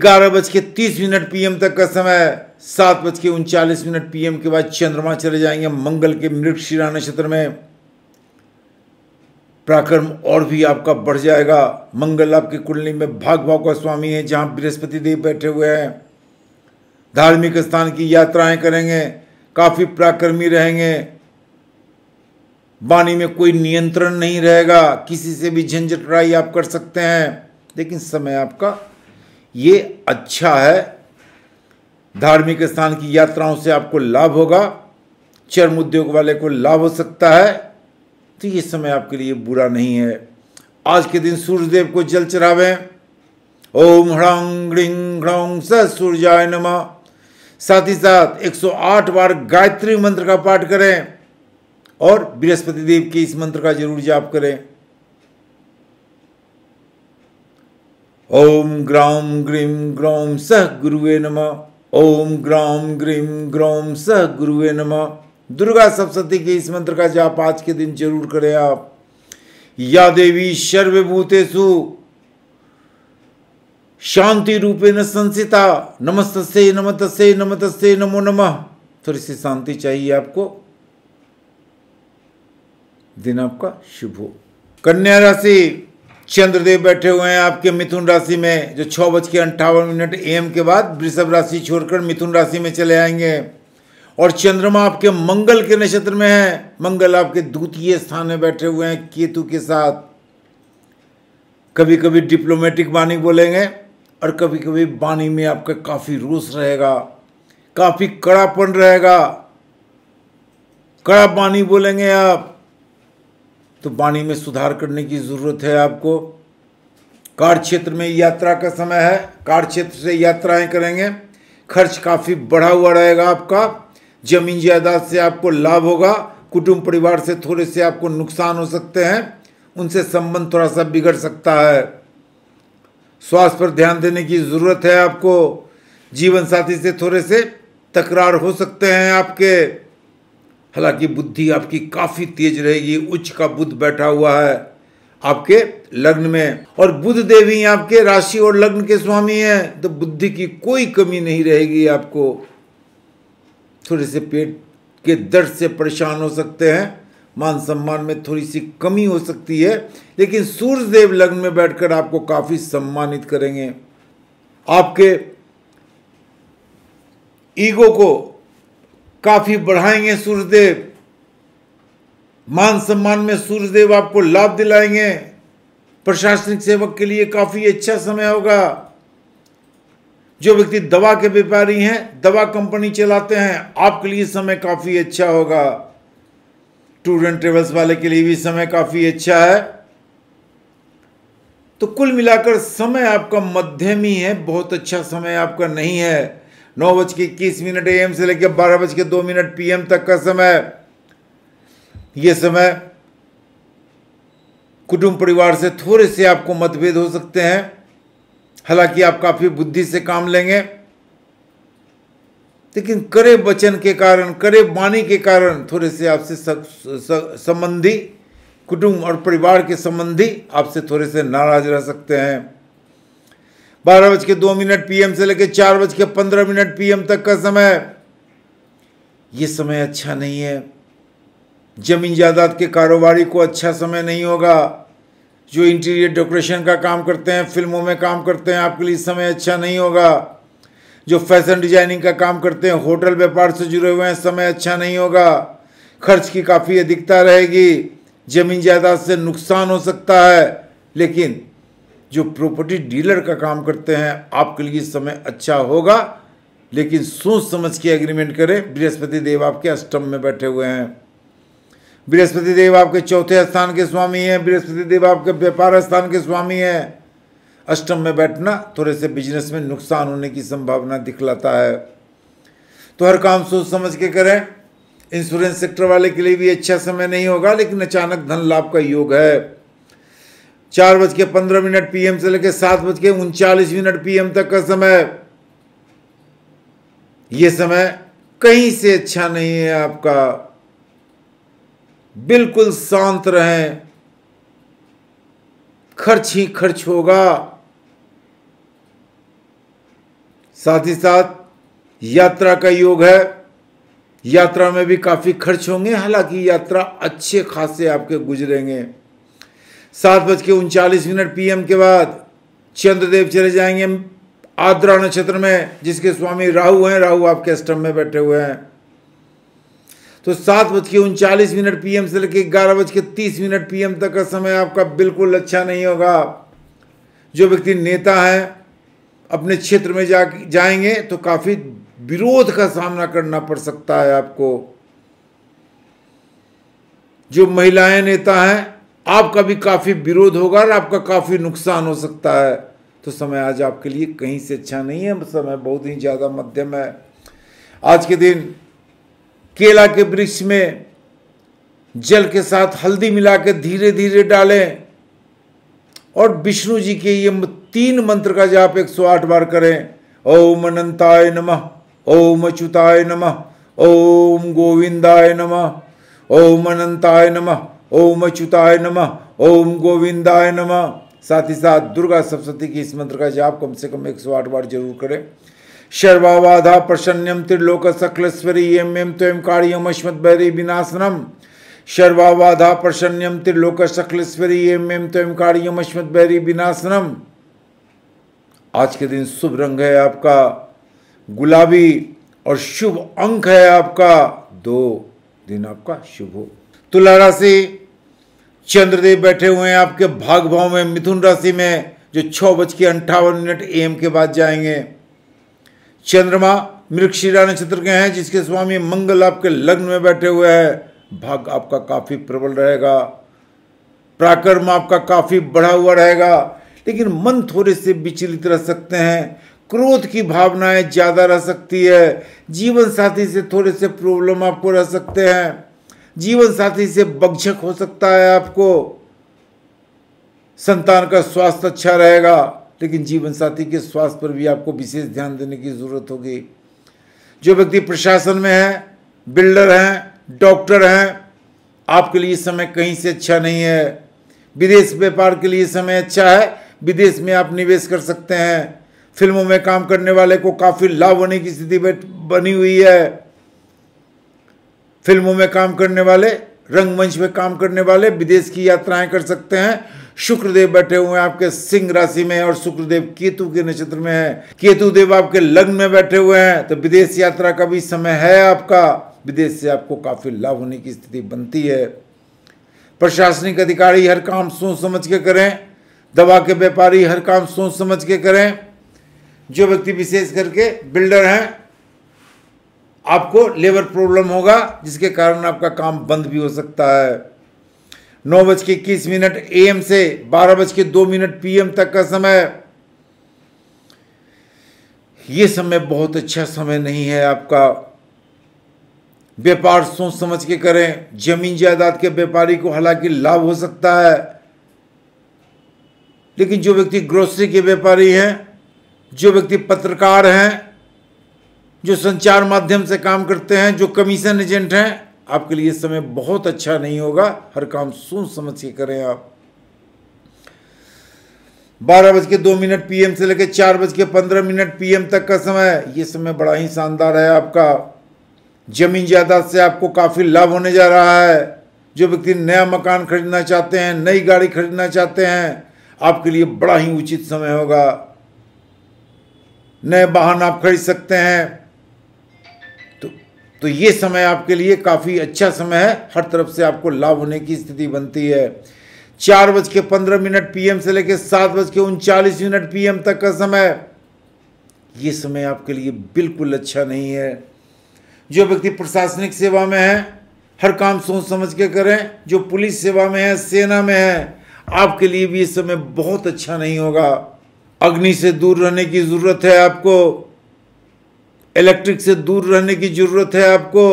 ग्यारह बज के तीस मिनट पीएम तक का समय सात बज के उनचालीस मिनट पीएम के बाद चंद्रमा चले जाएंगे मंगल के मृक्षशिला नक्षत्र में पराक्रम और भी आपका बढ़ जाएगा मंगल आपकी कुंडली में भाग भाव का स्वामी है जहाँ बृहस्पति देव बैठे हुए हैं धार्मिक स्थान की यात्राएं करेंगे काफ़ी पराक्रमी रहेंगे वाणी में कोई नियंत्रण नहीं रहेगा किसी से भी झंझट लड़ाई आप कर सकते हैं लेकिन समय आपका ये अच्छा है धार्मिक स्थान की यात्राओं से आपको लाभ होगा चर्म उद्योग वाले को लाभ हो सकता है तो ये समय आपके लिए बुरा नहीं है आज के दिन सूर्यदेव को जल चढ़ावे ओम ह्रंग ह्रिंग स सूर्याय नमा साथ ही साथ 108 बार गायत्री मंत्र का पाठ करें और बृहस्पति देव के इस मंत्र का जरूर जाप करें ओम ग्राम ग्रीम ग्रौम सह गुरुवे नमः ओम ग्राम ग्रीम ग्रौम सह गुरुवे नमः दुर्गा सप्तती के इस मंत्र का जाप आज के दिन जरूर करें आप या देवी सर्वभूतेषु शांति रूपे न संसिता नमस्त नमत नमतस्य नमो नमः थोड़ी सी शांति चाहिए आपको दिन आपका शुभ हो कन्या राशि चंद्रदेव बैठे हुए हैं आपके मिथुन राशि में जो छः बज के अंठावन मिनट एम के बाद वृषभ राशि छोड़कर मिथुन राशि में चले आएंगे और चंद्रमा आपके मंगल के नक्षत्र में है मंगल आपके द्वितीय स्थान में बैठे हुए हैं केतु के साथ कभी कभी डिप्लोमेटिक वाणी बोलेंगे और कभी कभी वाणी में आपका काफ़ी रोष रहेगा काफ़ी कड़ापन रहेगा कड़ा वाणी बोलेंगे आप तो वाणी में सुधार करने की ज़रूरत है आपको कार क्षेत्र में यात्रा का समय है कार क्षेत्र से यात्राएं करेंगे खर्च काफ़ी बढ़ा हुआ रहेगा आपका जमीन जायदाद से आपको लाभ होगा कुटुंब परिवार से थोड़े से आपको नुकसान हो सकते हैं उनसे संबंध थोड़ा सा बिगड़ सकता है स्वास्थ्य पर ध्यान देने की ज़रूरत है आपको जीवन साथी से थोड़े से तकरार हो सकते हैं आपके हालांकि बुद्धि आपकी काफ़ी तेज रहेगी उच्च का बुद्ध बैठा हुआ है आपके लग्न में और बुद्ध देवी आपके राशि और लग्न के स्वामी हैं तो बुद्धि की कोई कमी नहीं रहेगी आपको थोड़े से पेट के दर्द से परेशान हो सकते हैं मान सम्मान में थोड़ी सी कमी हो सकती है लेकिन सूर्य देव लग्न में बैठकर आपको काफी सम्मानित करेंगे आपके ईगो को काफी बढ़ाएंगे सूर्यदेव मान सम्मान में सूर्यदेव आपको लाभ दिलाएंगे प्रशासनिक सेवक के लिए काफी अच्छा समय होगा जो व्यक्ति दवा के व्यापारी हैं दवा कंपनी चलाते हैं आपके लिए समय काफ़ी अच्छा होगा टूर एंड ट्रेवल्स वाले के लिए भी समय काफ़ी अच्छा है तो कुल मिलाकर समय आपका मध्यम ही है बहुत अच्छा समय आपका नहीं है नौ बज के इक्कीस मिनट एम से लेकर बारह बज के दो मिनट पीएम तक का समय यह समय कुटुंब परिवार से थोड़े से आपको मतभेद हो सकते हैं हालांकि आप काफ़ी बुद्धि से काम लेंगे लेकिन करे वचन के कारण करे वाणी के कारण थोड़े से आपसे संबंधी कुटुंब और परिवार के संबंधी आपसे थोड़े से नाराज रह सकते हैं बारह बज के दो मिनट पीएम से लेकर चार बज के पंद्रह मिनट पीएम तक का समय यह समय अच्छा नहीं है जमीन जायदाद के कारोबारी को अच्छा समय नहीं होगा जो इंटीरियर डेकोरेशन का काम करते हैं फिल्मों में काम करते हैं आपके लिए समय अच्छा नहीं होगा जो फैशन डिजाइनिंग का काम करते हैं होटल व्यापार से जुड़े हुए हैं समय अच्छा नहीं होगा खर्च की काफ़ी अधिकता रहेगी जमीन जायदाद से नुकसान हो सकता है लेकिन जो प्रॉपर्टी डीलर का काम करते हैं आपके लिए समय अच्छा होगा लेकिन सोच समझ के एग्रीमेंट करें बृहस्पति देव आपके अष्टम में बैठे हुए हैं बृहस्पति देव आपके चौथे स्थान के स्वामी हैं बृहस्पति देव आपके व्यापार स्थान के स्वामी हैं अष्टम में बैठना थोड़े से बिजनेस में नुकसान होने की संभावना दिखलाता है तो हर काम सोच समझ के करें इंश्योरेंस सेक्टर वाले के लिए भी अच्छा समय नहीं होगा लेकिन अचानक धन लाभ का योग है चार बज के पंद्रह मिनट पीएम से लेकर सात बज के उनचालीस मिनट पीएम तक का समय यह समय कहीं से अच्छा नहीं है आपका बिल्कुल शांत रहें खर्च ही खर्च होगा साथ ही साथ यात्रा का योग है यात्रा में भी काफ़ी खर्च होंगे हालांकि यात्रा अच्छे खासे आपके गुजरेंगे सात बज के उनचालीस मिनट पीएम के बाद चंद्रदेव चले जाएंगे आद्रा नक्षत्र में जिसके स्वामी राहु हैं राहु आपके अष्टम में बैठे हुए हैं तो सात बज के उनचालीस मिनट पीएम से लेकर ग्यारह बज के तीस मिनट पीएम तक का समय आपका बिल्कुल अच्छा नहीं होगा जो व्यक्ति नेता है अपने क्षेत्र में जा जाएंगे तो काफ़ी विरोध का सामना करना पड़ सकता है आपको जो महिलाएं नेता हैं आपका भी काफ़ी विरोध होगा और आपका काफ़ी नुकसान हो सकता है तो समय आज आपके लिए कहीं से अच्छा नहीं है समय बहुत ही ज़्यादा मध्यम है आज के दिन केला के वृक्ष में जल के साथ हल्दी मिला के धीरे धीरे डालें और विष्णु जी के ये तीन मंत्र का जाप 108 बार करें ओम अनंताय नमः ओम अच्युताय नमः ओम गोविंदाय नमः ओम अनंताय नमः ओम अच्युताय नमः ओम गोविंदाय नमः साथ ही साथ दुर्गा सप्तती की इस मंत्र का जाप कम से कम 108 बार जरूर करें शर्वाधा प्रसन्नम त्रिलोक सकलेश्वरी एम एम त्वयं कार्यम भैरी विनाशनम शर्वाधा प्रसन्नम त्रिलोक सकलेश्वरी एम एम त्वयं कार्यम भैरी विनाशनम आज के दिन शुभ रंग है आपका गुलाबी और शुभ अंक है आपका दो दिन आपका शुभ हो तुला राशि चंद्रदेव बैठे हुए हैं आपके भाग भाव में मिथुन राशि में जो छः बज के अंठावन मिनट एम के बाद जाएंगे चंद्रमा मृक्षीरा नक्षत्र के हैं जिसके स्वामी मंगल आपके लग्न में बैठे हुए हैं भाग आपका काफ़ी प्रबल रहेगा पराक्रम आपका काफ़ी बढ़ा हुआ रहेगा लेकिन मन थोड़े से विचलित रह सकते हैं क्रोध की भावनाएं ज़्यादा रह सकती है जीवन साथी से थोड़े से प्रॉब्लम आपको रह सकते हैं जीवन साथी से बगझक हो सकता है आपको संतान का स्वास्थ्य अच्छा रहेगा लेकिन जीवन साथी के स्वास्थ्य पर भी आपको विशेष ध्यान देने की ज़रूरत होगी जो व्यक्ति प्रशासन में है बिल्डर हैं डॉक्टर हैं आपके लिए समय कहीं से अच्छा नहीं है विदेश व्यापार के लिए समय अच्छा है विदेश में आप निवेश कर सकते हैं फिल्मों में काम करने वाले को काफ़ी लाभ होने की स्थिति बनी हुई है फिल्मों में काम करने वाले रंगमंच में काम करने वाले विदेश की यात्राएं कर सकते हैं शुक्रदेव बैठे हुए हैं आपके सिंह राशि में और शुक्रदेव केतु के नक्षत्र में है केतु देव आपके लग्न में बैठे हुए हैं तो विदेश यात्रा का भी समय है आपका विदेश से आपको काफी लाभ होने की स्थिति बनती है प्रशासनिक अधिकारी हर काम सोच समझ के करें दवा के व्यापारी हर काम सोच समझ के करें जो व्यक्ति विशेष करके बिल्डर हैं आपको लेबर प्रॉब्लम होगा जिसके कारण आपका काम बंद भी हो सकता है नौ बज के इक्कीस मिनट एम से बारह बज के दो मिनट पीएम तक का समय ये समय बहुत अच्छा समय नहीं है आपका व्यापार सोच समझ के करें जमीन जायदाद के व्यापारी को हालांकि लाभ हो सकता है लेकिन जो व्यक्ति ग्रोसरी के व्यापारी हैं जो व्यक्ति पत्रकार हैं जो संचार माध्यम से काम करते हैं जो कमीशन एजेंट हैं आपके लिए समय बहुत अच्छा नहीं होगा हर काम सुन समझ के करें आप बारह बज के दो मिनट पीएम से लेकर चार बज के पंद्रह मिनट पीएम तक का समय यह समय बड़ा ही शानदार है आपका जमीन जायदाद से आपको काफ़ी लाभ होने जा रहा है जो व्यक्ति नया मकान खरीदना चाहते हैं नई गाड़ी खरीदना चाहते हैं आपके लिए बड़ा ही उचित समय होगा नए वाहन आप खरीद सकते हैं तो ये समय आपके लिए काफ़ी अच्छा समय है हर तरफ से आपको लाभ होने की स्थिति बनती है चार बज के पंद्रह मिनट पीएम से लेकर सात बज के उनचालीस मिनट पीएम तक का समय ये समय आपके लिए बिल्कुल अच्छा नहीं है जो व्यक्ति प्रशासनिक सेवा में है हर काम सोच समझ के करें जो पुलिस सेवा में है सेना में है आपके लिए भी ये समय बहुत अच्छा नहीं होगा अग्नि से दूर रहने की ज़रूरत है आपको इलेक्ट्रिक से दूर रहने की ज़रूरत है आपको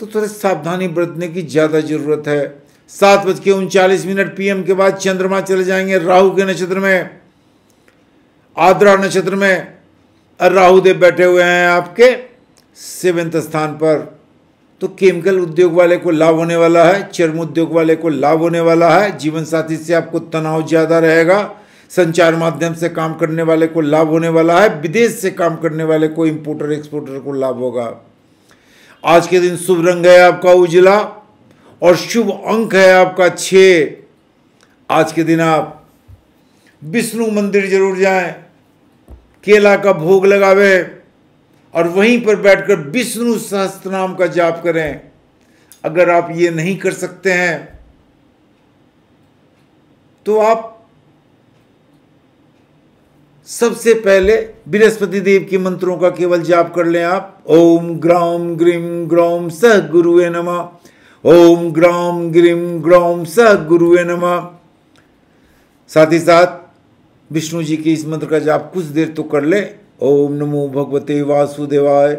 तो थोड़ी सावधानी बरतने की ज़्यादा ज़रूरत है सात बज के उनचालीस मिनट पीएम के बाद चंद्रमा चले जाएंगे राहु के नक्षत्र में आद्रा नक्षत्र में राहु राहुदेव बैठे हुए हैं आपके सेवेंथ स्थान पर तो केमिकल उद्योग वाले को लाभ होने वाला है चर्म उद्योग वाले को लाभ होने वाला है जीवन साथी से आपको तनाव ज़्यादा रहेगा संचार माध्यम से काम करने वाले को लाभ होने वाला है विदेश से काम करने वाले को इंपोर्टर एक्सपोर्टर को लाभ होगा आज के दिन शुभ रंग है आपका उजला और शुभ अंक है आपका छ आज के दिन आप विष्णु मंदिर जरूर जाएं केला का भोग लगावे और वहीं पर बैठकर विष्णु सहस्त्र नाम का जाप करें अगर आप ये नहीं कर सकते हैं तो आप सबसे पहले बृहस्पति देव के मंत्रों का केवल जाप कर लें आप ओम ग्राम ग्रीम ग्रौम स गुरु नमा ओम ग्राम ग्रीम ग्रौम स गुरु नमा साथ ही साथ विष्णु जी के इस मंत्र का जाप कुछ देर तो कर ले ओम नमो भगवते वासुदेवाय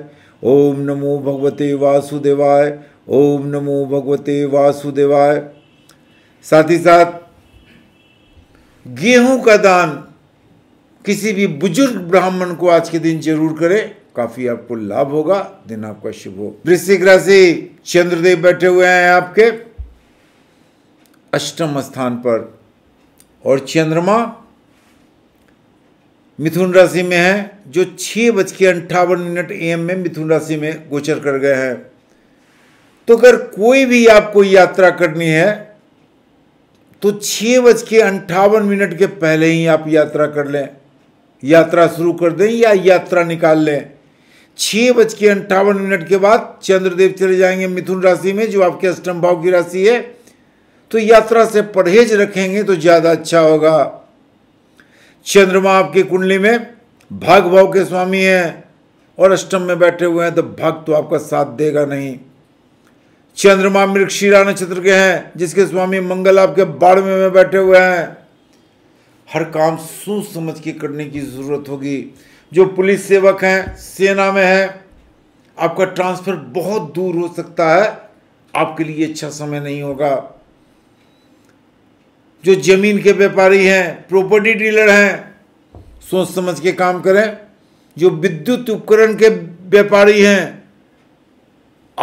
ओम नमो भगवते वासुदेवाय ओम नमो भगवते वासुदेवाय साथ ही साथ गेहूं का दान किसी भी बुजुर्ग ब्राह्मण को आज के दिन जरूर करें काफी आपको लाभ होगा दिन आपका शुभ हो वृश्चिक राशि चंद्रदेव बैठे हुए हैं आपके अष्टम स्थान पर और चंद्रमा मिथुन राशि में है जो छह बज के अंठावन मिनट एम में मिथुन राशि में गोचर कर गए हैं तो अगर कोई भी आपको यात्रा करनी है तो छह बज के अंठावन मिनट के पहले ही आप यात्रा कर लें यात्रा शुरू कर दें या यात्रा निकाल लें छः बज के अंठावन मिनट के बाद चंद्रदेव चले जाएंगे मिथुन राशि में जो आपके अष्टम भाव की राशि है तो यात्रा से परहेज रखेंगे तो ज़्यादा अच्छा होगा चंद्रमा आपके कुंडली में भाग भाव के स्वामी हैं और अष्टम में बैठे हुए हैं तो भाग तो आपका साथ देगा नहीं चंद्रमा मृक्षीरा नक्षत्र के हैं जिसके स्वामी मंगल आपके बाड़में में बैठे हुए हैं हर काम सोच समझ के करने की ज़रूरत होगी जो पुलिस सेवक हैं सेना में है आपका ट्रांसफ़र बहुत दूर हो सकता है आपके लिए अच्छा समय नहीं होगा जो ज़मीन के व्यापारी हैं प्रॉपर्टी डीलर हैं सोच समझ के काम करें जो विद्युत उपकरण के व्यापारी हैं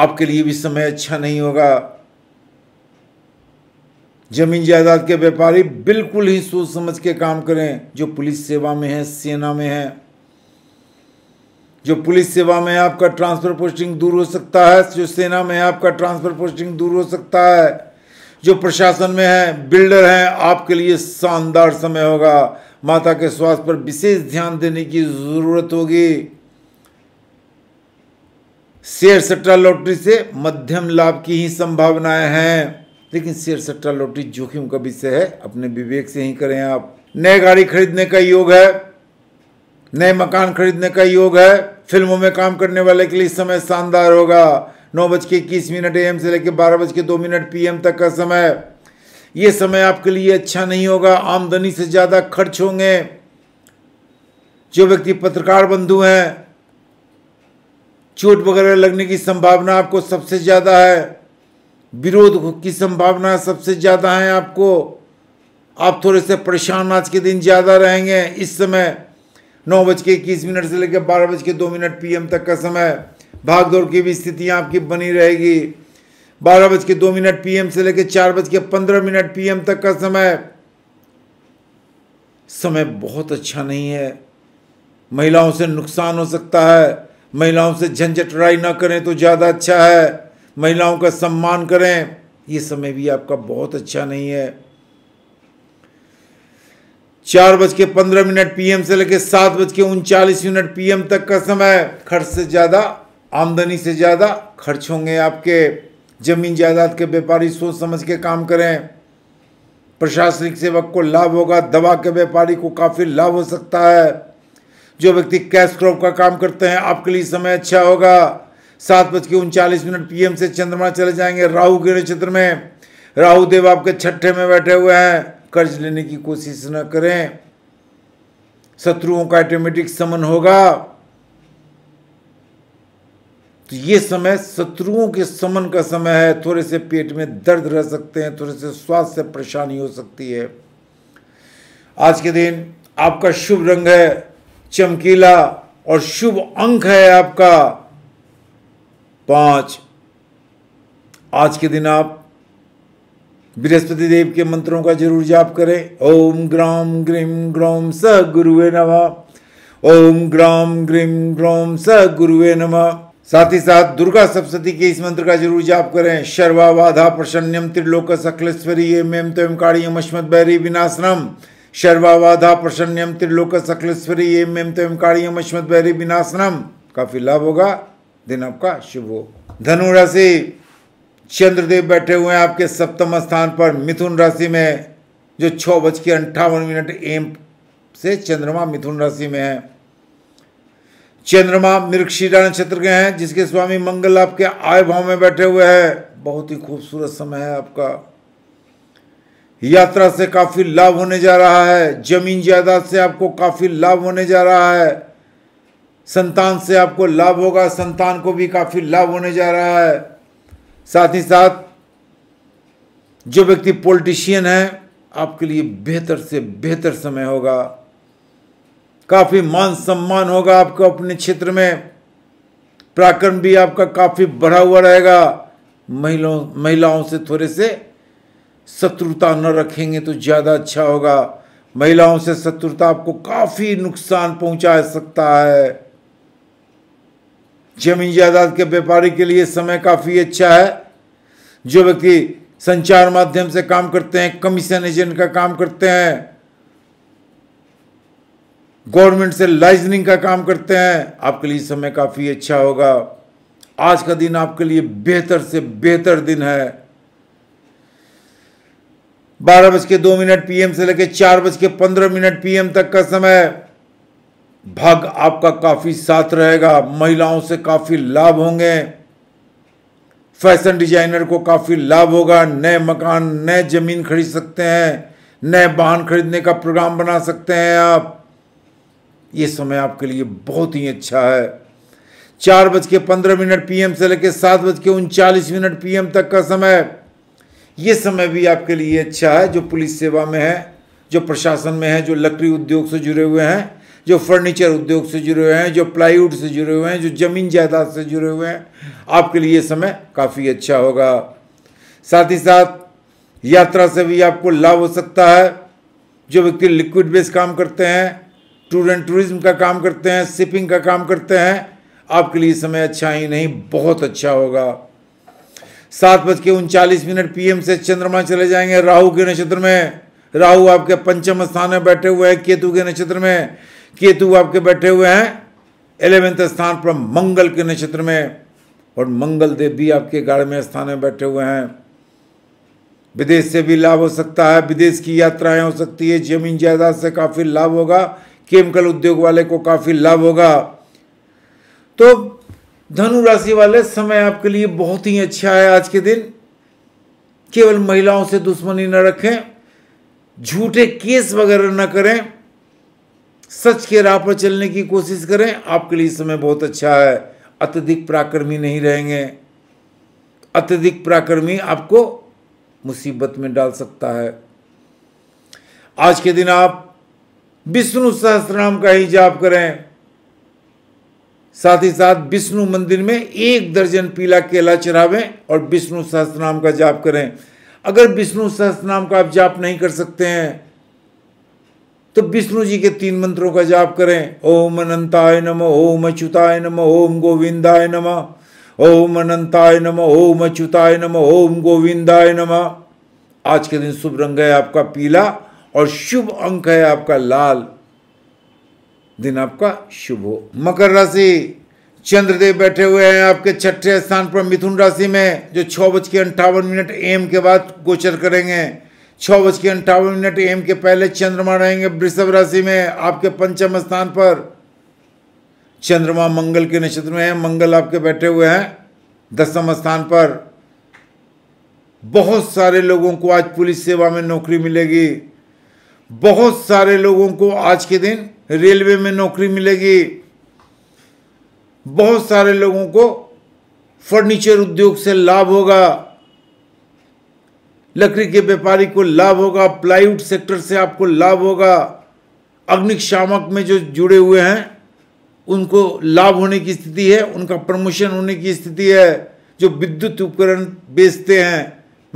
आपके लिए भी समय अच्छा नहीं होगा जमीन जायदाद के व्यापारी बिल्कुल ही सोच समझ के काम करें जो पुलिस सेवा में है सेना में है जो पुलिस सेवा में आपका ट्रांसफर पोस्टिंग दूर हो सकता है जो सेना में आपका ट्रांसफर पोस्टिंग दूर हो सकता है जो प्रशासन में है बिल्डर हैं आपके लिए शानदार समय होगा माता के स्वास्थ्य पर विशेष ध्यान देने की जरूरत होगी शेयर सट्टा लॉटरी से मध्यम लाभ की ही संभावनाएं हैं लेकिन शेयर सट्टा लोटी जोखिम का विषय है अपने विवेक से ही करें आप नए गाड़ी खरीदने का योग है नए मकान खरीदने का योग है फिल्मों में काम करने वाले के लिए समय शानदार होगा नौ बज के इक्कीस मिनट एम से लेकर बारह बज के दो मिनट पीएम तक का समय ये समय आपके लिए अच्छा नहीं होगा आमदनी से ज़्यादा खर्च होंगे जो व्यक्ति पत्रकार बंधु हैं चोट वगैरह लगने की संभावना आपको सबसे ज़्यादा है विरोध की संभावना सबसे ज़्यादा है आपको आप थोड़े से परेशान आज के दिन ज़्यादा रहेंगे इस समय नौ बज के इक्कीस मिनट से लेकर बारह बज के दो मिनट पी तक का समय भागदौड़ की भी स्थितियाँ आपकी बनी रहेगी बारह बज के दो मिनट पी से लेकर चार बज के पंद्रह मिनट पी तक का समय समय बहुत अच्छा नहीं है महिलाओं से नुकसान हो सकता है महिलाओं से झंझटराई ना करें तो ज़्यादा अच्छा है महिलाओं का सम्मान करें ये समय भी आपका बहुत अच्छा नहीं है चार बज के पंद्रह मिनट पीएम से लेकर सात बज के उनचालीस मिनट पीएम तक का समय खर्च से ज़्यादा आमदनी से ज़्यादा खर्च होंगे आपके जमीन जायदाद के व्यापारी सोच समझ के काम करें प्रशासनिक सेवक को लाभ होगा दवा के व्यापारी को काफ़ी लाभ हो सकता है जो व्यक्ति कैश क्रॉप का काम करते हैं आपके लिए समय अच्छा होगा सात बज के उनचालीस मिनट पीएम से चंद्रमा चले जाएंगे राहु के नक्षत्र में राहु देव आपके छठे में बैठे हुए हैं कर्ज लेने की कोशिश न करें शत्रुओं का ऑटोमेटिक समन होगा तो ये समय शत्रुओं के समन का समय है थोड़े से पेट में दर्द रह सकते हैं थोड़े से स्वास्थ्य से परेशानी हो सकती है आज के दिन आपका शुभ रंग है चमकीला और शुभ अंक है आपका पांच आज के दिन आप बृहस्पति देव के मंत्रों का जरूर जाप करें ओम ग्राम ग्रीम ग्रोम स गुरुवे नमः ओम ग्राम ग्रीम ग्रोम स गुरुवे नमः साथ ही साथ दुर्गा सप्तती के इस मंत्र का जरूर जाप करें शर्वा बाधा प्रसन्नम त्रिलोक सकलेश्वरी मेम तोम काड़ियम अश्मत बैरी विनाशनम शर्वा वाधा प्रसन्नम त्रिलोक सकलेश्वरी मेम तोम काड़ियम अश्मत बैरी विनाशनम काफी लाभ होगा दिन आपका शुभ हो धनु राशि चंद्रदेव बैठे हुए हैं आपके सप्तम स्थान पर मिथुन राशि में जो छः बज के अंठावन मिनट एम से चंद्रमा मिथुन राशि में है चंद्रमा मृक्षीरा नक्षत्र के हैं जिसके स्वामी मंगल आपके आय भाव में बैठे हुए हैं बहुत ही खूबसूरत समय है आपका यात्रा से काफ़ी लाभ होने जा रहा है जमीन जायदाद से आपको काफ़ी लाभ होने जा रहा है संतान से आपको लाभ होगा संतान को भी काफ़ी लाभ होने जा रहा है साथ ही साथ जो व्यक्ति पॉलिटिशियन है आपके लिए बेहतर से बेहतर समय होगा काफ़ी मान सम्मान होगा आपको अपने क्षेत्र में पराक्रम भी आपका काफ़ी बढ़ा हुआ रहेगा महिलाओं महिलाओं से थोड़े से शत्रुता न रखेंगे तो ज़्यादा अच्छा होगा महिलाओं से शत्रुता आपको काफ़ी नुकसान पहुंचा सकता है जमीन जायदाद के व्यापारी के लिए समय काफ़ी अच्छा है जो व्यक्ति संचार माध्यम से काम करते हैं कमीशन एजेंट का काम करते हैं गवर्नमेंट से लाइजनिंग का काम करते हैं आपके लिए समय काफ़ी अच्छा होगा आज का दिन आपके लिए बेहतर से बेहतर दिन है बारह बज के दो मिनट पीएम से लेकर चार बज के पंद्रह मिनट पीएम तक का समय भाग आपका काफी साथ रहेगा महिलाओं से काफी लाभ होंगे फैशन डिजाइनर को काफी लाभ होगा नए मकान नए जमीन खरीद सकते हैं नए वाहन खरीदने का प्रोग्राम बना सकते हैं आप ये समय आपके लिए बहुत ही अच्छा है चार बज के पंद्रह मिनट पीएम से लेकर सात बज के उनचालीस मिनट पीएम तक का समय ये समय भी आपके लिए अच्छा है जो पुलिस सेवा में है जो प्रशासन में है जो लकड़ी उद्योग से जुड़े हुए हैं जो फर्नीचर उद्योग से जुड़े हुए हैं जो प्लाईवुड से जुड़े हुए हैं जो ज़मीन जायदाद से जुड़े हुए हैं आपके लिए समय काफ़ी अच्छा होगा साथ ही साथ यात्रा से भी आपको लाभ हो सकता है जो व्यक्ति लिक्विड बेस काम करते हैं टूर एंड टूरिज्म का काम करते हैं शिपिंग का काम करते हैं आपके लिए समय अच्छा ही नहीं बहुत अच्छा होगा सात बज के उनचालीस मिनट पीएम से चंद्रमा चले जाएंगे राहु के नक्षत्र में राहु आपके पंचम स्थान में बैठे हुए हैं केतु के नक्षत्र में केतु आपके बैठे हुए हैं एलेवेंथ स्थान पर मंगल के नक्षत्र में और मंगल देव भी आपके ग्यारहवें स्थान में बैठे हुए हैं विदेश से भी लाभ हो सकता है विदेश की यात्राएं हो सकती है जमीन जायदाद से काफ़ी लाभ होगा केमिकल उद्योग वाले को काफ़ी लाभ होगा तो धनु राशि वाले समय आपके लिए बहुत ही अच्छा है आज के दिन केवल महिलाओं से दुश्मनी न रखें झूठे केस वगैरह न करें सच के राह पर चलने की कोशिश करें आपके लिए समय बहुत अच्छा है अत्यधिक पराक्रमी नहीं रहेंगे अत्यधिक पराक्रमी आपको मुसीबत में डाल सकता है आज के दिन आप विष्णु सहस्त्र का ही जाप करें साथ ही साथ विष्णु मंदिर में एक दर्जन पीला केला चढ़ावें और विष्णु सहस्त्र का जाप करें अगर विष्णु सहस्त्र का आप जाप नहीं कर सकते हैं तो विष्णु जी के तीन मंत्रों का जाप करें ओम अनंताय नम ओम अच्युताय नम ओम गोविंदाय नम ओम अनंताय नम ओम अच्युताय नम ओम गोविंदाय नम आज के दिन शुभ रंग है आपका पीला और शुभ अंक है आपका लाल दिन आपका शुभ हो मकर राशि चंद्रदेव बैठे हुए हैं आपके छठे स्थान पर मिथुन राशि में जो छः बज के अंठावन मिनट एम के बाद गोचर करेंगे छः बज के अंठावन मिनट एम के पहले चंद्रमा रहेंगे वृषभ राशि में आपके पंचम स्थान पर चंद्रमा मंगल के नक्षत्र में है मंगल आपके बैठे हुए हैं दसम स्थान पर बहुत सारे लोगों को आज पुलिस सेवा में नौकरी मिलेगी बहुत सारे लोगों को आज के दिन रेलवे में नौकरी मिलेगी बहुत सारे लोगों को फर्नीचर उद्योग से लाभ होगा लकड़ी के व्यापारी को लाभ होगा प्लाईवुड सेक्टर से आपको लाभ होगा अग्निशामक में जो जुड़े हुए हैं उनको लाभ होने की स्थिति है उनका प्रमोशन होने की स्थिति है जो विद्युत उपकरण बेचते हैं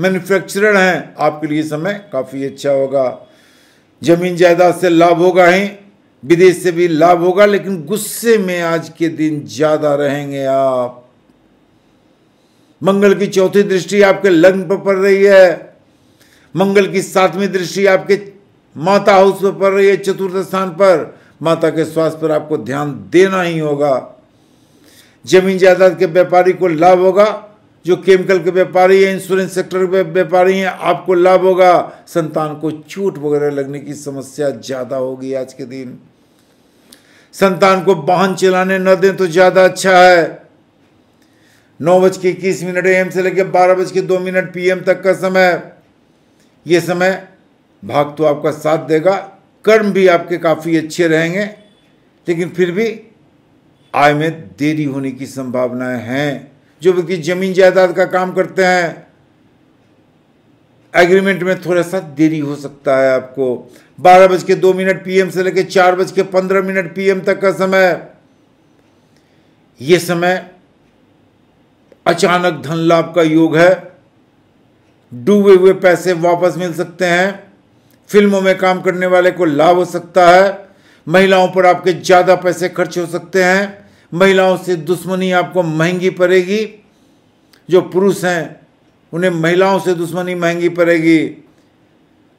मैन्युफैक्चरर हैं आपके लिए समय काफ़ी अच्छा होगा जमीन जायदाद से लाभ होगा ही विदेश से भी लाभ होगा लेकिन गुस्से में आज के दिन ज़्यादा रहेंगे आप मंगल की चौथी दृष्टि आपके लग्न पर पड़ रही है मंगल की सातवीं दृष्टि आपके माता हाउस पर पड़ रही है चतुर्थ स्थान पर माता के स्वास्थ्य पर आपको ध्यान देना ही होगा जमीन जायदाद के व्यापारी को लाभ होगा जो केमिकल के व्यापारी है इंश्योरेंस सेक्टर के व्यापारी हैं आपको लाभ होगा संतान को चोट वगैरह लगने की समस्या ज़्यादा होगी आज के दिन संतान को वाहन चलाने न दें तो ज़्यादा अच्छा है नौ बज के इक्कीस मिनट एम से लेकर बारह बज के दो मिनट पीएम तक का समय ये समय भाग तो आपका साथ देगा कर्म भी आपके काफ़ी अच्छे रहेंगे लेकिन फिर भी आय में देरी होने की संभावनाएं हैं जो व्यक्ति जमीन जायदाद का काम करते हैं एग्रीमेंट में थोड़ा सा देरी हो सकता है आपको बारह बज के दो मिनट पीएम से लेकर चार बज के पंद्रह मिनट पीएम तक का समय यह समय अचानक धन लाभ का योग है डूबे हुए पैसे वापस मिल सकते हैं फिल्मों में काम करने वाले को लाभ हो सकता है महिलाओं पर आपके ज़्यादा पैसे खर्च हो सकते हैं महिलाओं से दुश्मनी आपको महंगी पड़ेगी जो पुरुष हैं उन्हें महिलाओं से दुश्मनी महंगी पड़ेगी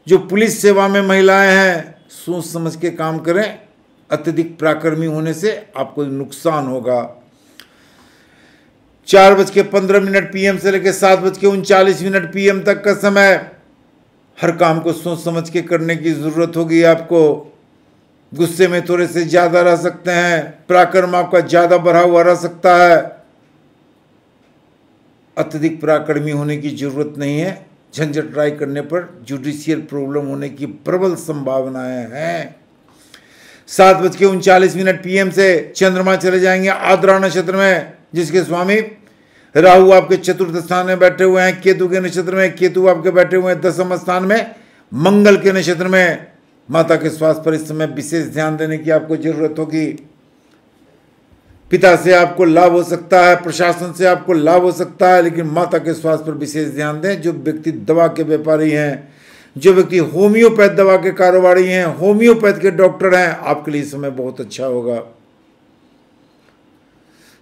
जो पुलिस सेवा में महिलाएं हैं सोच समझ के काम करें अत्यधिक प्राकर्मी होने से आपको नुकसान होगा चार बज के पंद्रह मिनट पीएम से लेकर सात बज के उनचालीस मिनट पीएम तक का समय हर काम को सोच समझ के करने की ज़रूरत होगी आपको गुस्से में थोड़े से ज़्यादा रह सकते हैं पराक्रम आपका ज़्यादा बढ़ा हुआ रह सकता है अत्यधिक पराक्रमी होने की ज़रूरत नहीं है झंझट ट्राई करने पर जुडिशियल प्रॉब्लम होने की प्रबल संभावनाएं हैं सात बज के उनचालीस मिनट पीएम से चंद्रमा चले जाएंगे आद्रा नक्षत्र में जिसके स्वामी राहु आपके चतुर्थ स्थान में बैठे हुए हैं केतु के नक्षत्र में केतु आपके बैठे हुए हैं दसम स्थान में मंगल के नक्षत्र में माता के स्वास्थ्य पर इस समय विशेष ध्यान देने की आपको जरूरत होगी पिता से आपको लाभ हो सकता है प्रशासन से आपको लाभ हो सकता है लेकिन माता के स्वास्थ्य पर विशेष ध्यान दें जो व्यक्ति दवा के व्यापारी हैं जो व्यक्ति होम्योपैथ दवा के कारोबारी हैं होम्योपैथ के डॉक्टर हैं आपके लिए समय बहुत अच्छा होगा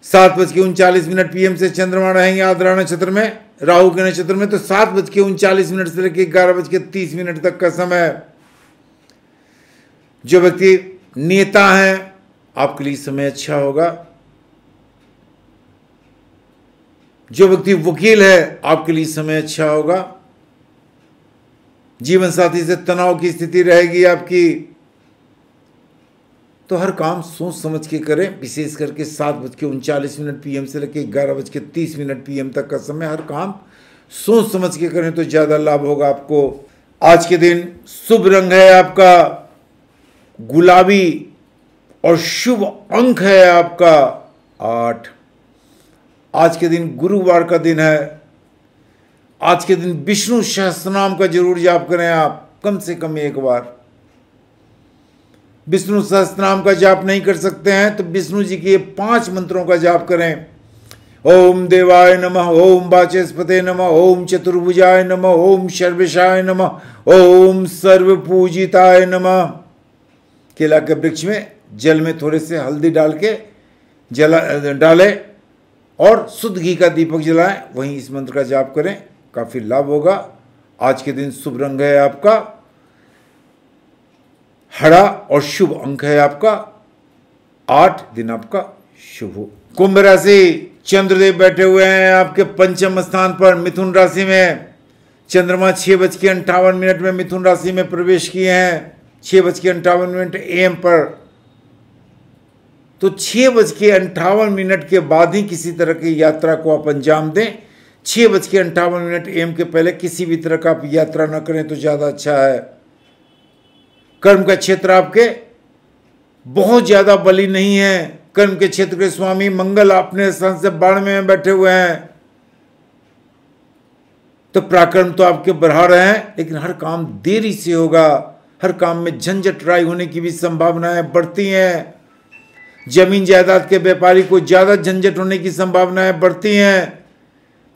सात बज के उनचालीस मिनट पीएम से चंद्रमा रहेंगे आद्रा नक्षत्र में राहु के नक्षत्र में तो सात बज के उनचालीस मिनट से लेकर ग्यारह बज के तीस मिनट तक का समय जो व्यक्ति नेता हैं आपके लिए समय अच्छा होगा जो व्यक्ति वकील है आपके लिए समय अच्छा होगा जीवन साथी से तनाव की स्थिति रहेगी आपकी तो हर काम सोच समझ के करें विशेष करके सात बज के उनचालीस मिनट पी से लेकर ग्यारह बज के तीस मिनट पी तक का समय हर काम सोच समझ के करें तो ज़्यादा लाभ होगा आपको आज के दिन शुभ रंग है आपका गुलाबी और शुभ अंक है आपका आठ आज के दिन गुरुवार का दिन है आज के दिन विष्णु सहस्त्र का जरूर जाप करें आप कम से कम एक बार विष्णु सहस्त्र नाम का जाप नहीं कर सकते हैं तो विष्णु जी के पांच मंत्रों का जाप करें ओम देवाय नमः ओम वाचस्पते नमः ओम चतुर्भुजाय नमः ओम सर्वेशाय नमः ओम सर्वपूजिताय नम केला के वृक्ष में जल में थोड़े से हल्दी डाल के जला डालें और शुद्ध घी का दीपक जलाएं वहीं इस मंत्र का जाप करें काफ़ी लाभ होगा आज के दिन शुभ रंग है आपका हरा और शुभ अंक है आपका आठ दिन आपका शुभ हो कुंभ राशि चंद्रदेव बैठे हुए हैं आपके पंचम स्थान पर मिथुन राशि में चंद्रमा छह बज के अंठावन मिनट में मिथुन राशि में प्रवेश किए हैं छह बज के अंठावन मिनट एम पर तो छह बज के अंठावन मिनट के बाद ही किसी तरह की यात्रा को आप अंजाम दें छह बज के अंठावन मिनट एम के पहले किसी भी तरह का आप यात्रा न करें तो ज़्यादा अच्छा है कर्म का क्षेत्र आपके बहुत ज़्यादा बली नहीं है कर्म के क्षेत्र के स्वामी मंगल अपने स्थान से बाढ़ में बैठे हुए हैं तो प्राकर्म तो आपके बढ़ा रहे हैं लेकिन हर काम देरी से होगा हर काम में झंझट राय होने की भी संभावनाएं बढ़ती हैं जमीन जायदाद के व्यापारी को ज़्यादा झंझट होने की संभावनाएं बढ़ती हैं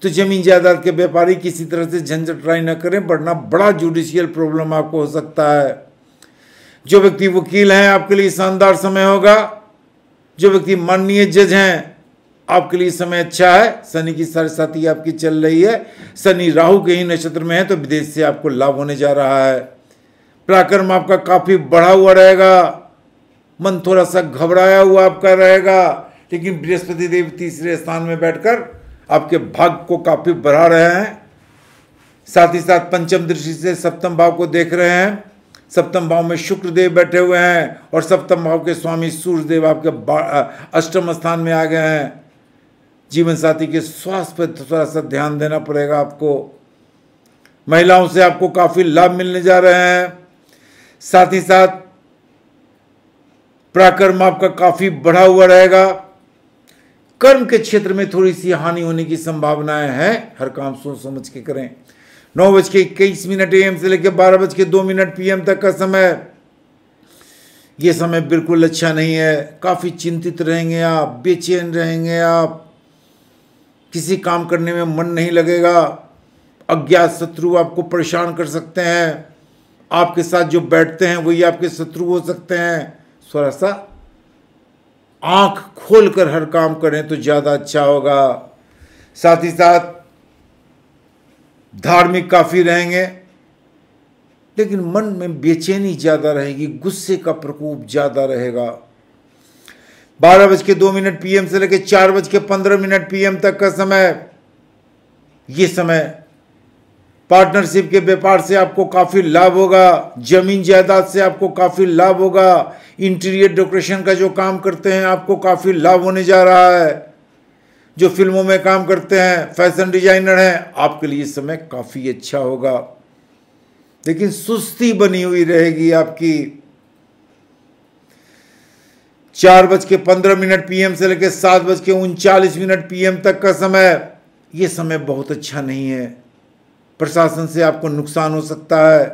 तो जमीन जायदाद के व्यापारी किसी तरह से झंझट राय न करें बढ़ना बड़ा जुडिशियल प्रॉब्लम आपको हो सकता है जो व्यक्ति वकील हैं आपके लिए शानदार समय होगा जो व्यक्ति माननीय जज हैं आपके लिए समय अच्छा है शनि की साथी आपकी चल रही है शनि राहु के ही नक्षत्र में है तो विदेश से आपको लाभ होने जा रहा है पराक्रम आपका काफ़ी बढ़ा हुआ रहेगा मन थोड़ा सा घबराया हुआ आपका रहेगा लेकिन बृहस्पति देव तीसरे स्थान में बैठकर आपके भाग को काफ़ी बढ़ा रहे हैं साथ ही साथ पंचम दृष्टि से सप्तम भाव को देख रहे हैं सप्तम भाव में शुक्रदेव बैठे हुए हैं और सप्तम भाव के स्वामी सूर्यदेव आपके अष्टम स्थान में आ गए हैं जीवन साथी के स्वास्थ्य पर थोड़ा सा ध्यान देना पड़ेगा आपको महिलाओं से आपको काफी लाभ मिलने जा रहे हैं साथ ही साथ पराक्रम आपका काफी बढ़ा हुआ रहेगा कर्म के क्षेत्र में थोड़ी सी हानि होने की संभावनाएं हैं हर काम सोच समझ के करें नौ बज के इक्कीस मिनट एम से लेकर बारह बज के दो मिनट पीएम तक का समय ये समय बिल्कुल अच्छा नहीं है काफ़ी चिंतित रहेंगे आप बेचैन रहेंगे आप किसी काम करने में मन नहीं लगेगा अज्ञात शत्रु आपको परेशान कर सकते हैं आपके साथ जो बैठते हैं वही आपके शत्रु हो सकते हैं थोड़ा सा आंख खोल कर हर काम करें तो ज़्यादा अच्छा होगा साथ ही साथ धार्मिक काफ़ी रहेंगे लेकिन मन में बेचैनी ज़्यादा रहेगी गुस्से का प्रकोप ज़्यादा रहेगा बारह बज के दो मिनट पीएम से लेकर चार बज के पंद्रह मिनट पीएम तक का समय ये समय पार्टनरशिप के व्यापार से आपको काफ़ी लाभ होगा जमीन जायदाद से आपको काफ़ी लाभ होगा इंटीरियर डेकोरेशन का जो काम करते हैं आपको काफ़ी लाभ होने जा रहा है जो फिल्मों में काम करते हैं फैशन डिजाइनर हैं आपके लिए समय काफ़ी अच्छा होगा लेकिन सुस्ती बनी हुई रहेगी आपकी चार बज के पंद्रह मिनट पीएम से लेकर सात बज के उनचालीस मिनट पीएम तक का समय ये समय बहुत अच्छा नहीं है प्रशासन से आपको नुकसान हो सकता है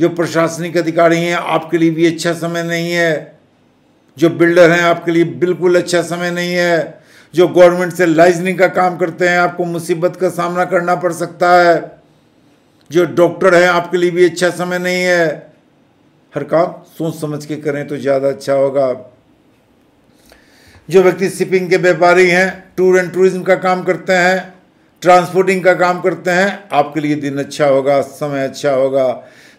जो प्रशासनिक अधिकारी हैं आपके लिए भी अच्छा समय नहीं है जो बिल्डर हैं आपके लिए बिल्कुल अच्छा समय नहीं है जो गवर्नमेंट से लाइजनिंग का काम करते हैं आपको मुसीबत का सामना करना पड़ सकता है जो डॉक्टर हैं आपके लिए भी अच्छा समय नहीं है हर काम सोच समझ के करें तो ज़्यादा अच्छा होगा जो व्यक्ति शिपिंग के व्यापारी हैं टूर एंड टूरिज्म का काम करते हैं ट्रांसपोर्टिंग का काम करते हैं आपके लिए दिन अच्छा होगा समय अच्छा होगा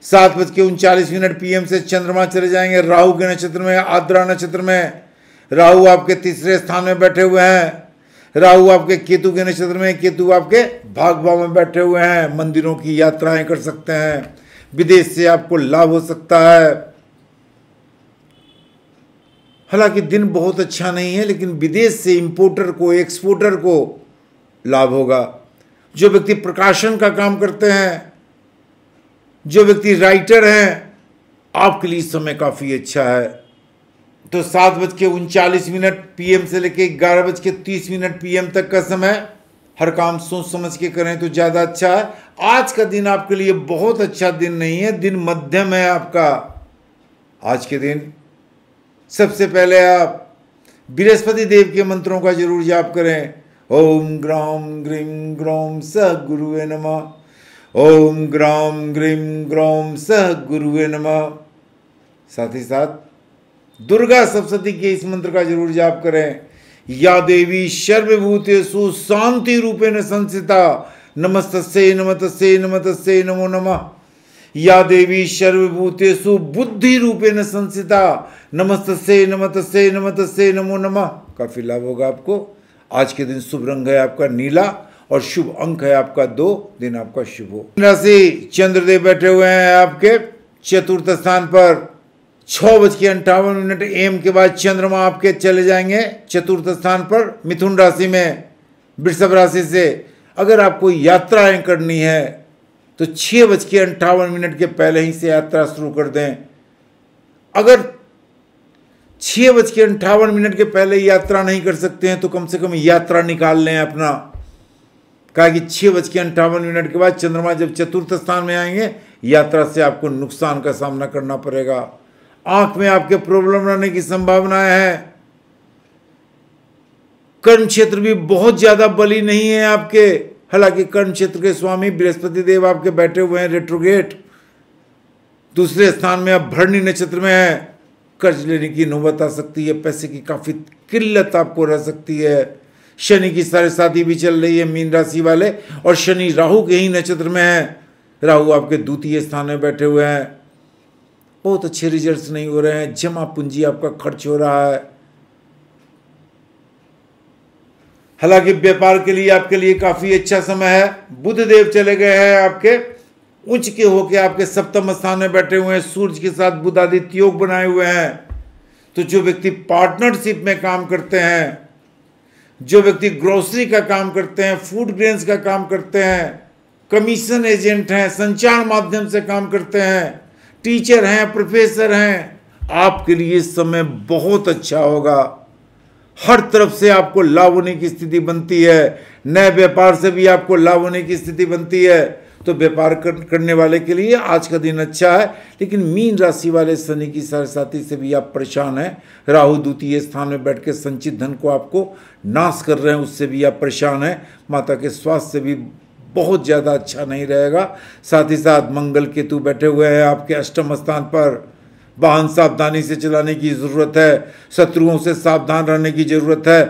सात बज के उनचालीस मिनट पीएम से चंद्रमा चले जाएंगे राहु के नक्षत्र में आद्रा नक्षत्र में राहु आपके तीसरे स्थान में बैठे हुए हैं राहु आपके केतु के नक्षत्र में केतु आपके भाग भाव में बैठे हुए हैं मंदिरों की यात्राएं कर सकते हैं विदेश से आपको लाभ हो सकता है हालांकि दिन बहुत अच्छा नहीं है लेकिन विदेश से इंपोर्टर को एक्सपोर्टर को लाभ होगा जो व्यक्ति प्रकाशन का काम करते हैं जो व्यक्ति राइटर हैं आपके लिए समय काफ़ी अच्छा है तो सात बज के उनचालीस मिनट पीएम से लेके ग्यारह बज के तीस मिनट पीएम तक का समय हर काम सोच समझ के करें तो ज़्यादा अच्छा है आज का दिन आपके लिए बहुत अच्छा दिन नहीं है दिन मध्यम है आपका आज के दिन सबसे पहले आप बृहस्पति देव के मंत्रों का जरूर जाप करें ओम ग्राम ग्रीम ग्रोम स गुरु नम ओम ग्राम ग्रीम ग्रोम स गुरु नम साथ ही साथ दुर्गा सप्तती के इस मंत्र का जरूर जाप करें या देवी सर्वभूतेषु शांति रूपेण संसिता नमस्त नमत नमतस्य नमो नमः या देवी सर्वभूतेषु बुद्धि रूपेण संसिता नमस्तस्य नमत नमतस्य नमो नमः काफी लाभ होगा आपको आज के दिन शुभ रंग है आपका नीला और शुभ अंक है आपका दो दिन आपका शुभ हो राशि चंद्रदेव बैठे हुए हैं आपके चतुर्थ स्थान पर छः बज के अंठावन मिनट एम के बाद चंद्रमा आपके चले जाएंगे चतुर्थ स्थान पर मिथुन राशि में वृषभ राशि से अगर आपको यात्राएं करनी है तो छह बज के अंठावन मिनट के पहले ही से यात्रा शुरू कर दें अगर छ बज के अंठावन मिनट के पहले यात्रा नहीं कर सकते हैं तो कम से कम यात्रा निकाल लें अपना कहा कि छः बज के अंठावन मिनट के बाद चंद्रमा जब चतुर्थ स्थान में आएंगे यात्रा से आपको नुकसान का सामना करना पड़ेगा आंख में आपके प्रॉब्लम रहने की संभावना है कर्ण क्षेत्र भी बहुत ज्यादा बलि नहीं है आपके हालांकि कर्ण क्षेत्र के स्वामी बृहस्पति देव आपके बैठे हुए हैं रेट्रोगेट दूसरे स्थान में आप भरणी नक्षत्र में है कर्ज लेने की नौबत आ सकती है पैसे की काफी किल्लत आपको रह सकती है शनि की सारे साथी भी चल रही है मीन राशि वाले और शनि राहु के ही नक्षत्र में है राहु आपके द्वितीय स्थान में बैठे हुए हैं बहुत अच्छे रिजल्ट्स नहीं हो रहे हैं जमा पूंजी आपका खर्च हो रहा है हालांकि व्यापार के लिए आपके लिए काफी अच्छा समय है बुद्ध देव चले गए हैं आपके उच्च के होके आपके सप्तम स्थान में बैठे हुए हैं सूर्य के साथ बुद्धादित्य योग बनाए हुए हैं तो जो व्यक्ति पार्टनरशिप में काम करते हैं जो व्यक्ति ग्रोसरी का काम करते हैं फूड ग्रेन्स का काम करते हैं कमीशन एजेंट हैं संचार माध्यम से काम करते हैं टीचर हैं प्रोफेसर हैं आपके लिए इस समय बहुत अच्छा होगा हर तरफ से आपको लाभ होने की स्थिति बनती है नए व्यापार से भी आपको लाभ होने की स्थिति बनती है तो व्यापार कर, करने वाले के लिए आज का दिन अच्छा है लेकिन मीन राशि वाले शनि की साथी से भी आप परेशान हैं राहु द्वितीय स्थान में बैठ के संचित धन को आपको नाश कर रहे हैं उससे भी आप परेशान हैं माता के स्वास्थ्य से भी बहुत ज़्यादा अच्छा नहीं रहेगा साथ ही साथ मंगल केतु बैठे हुए हैं आपके अष्टम स्थान पर वाहन सावधानी से चलाने की ज़रूरत है शत्रुओं से सावधान रहने की ज़रूरत है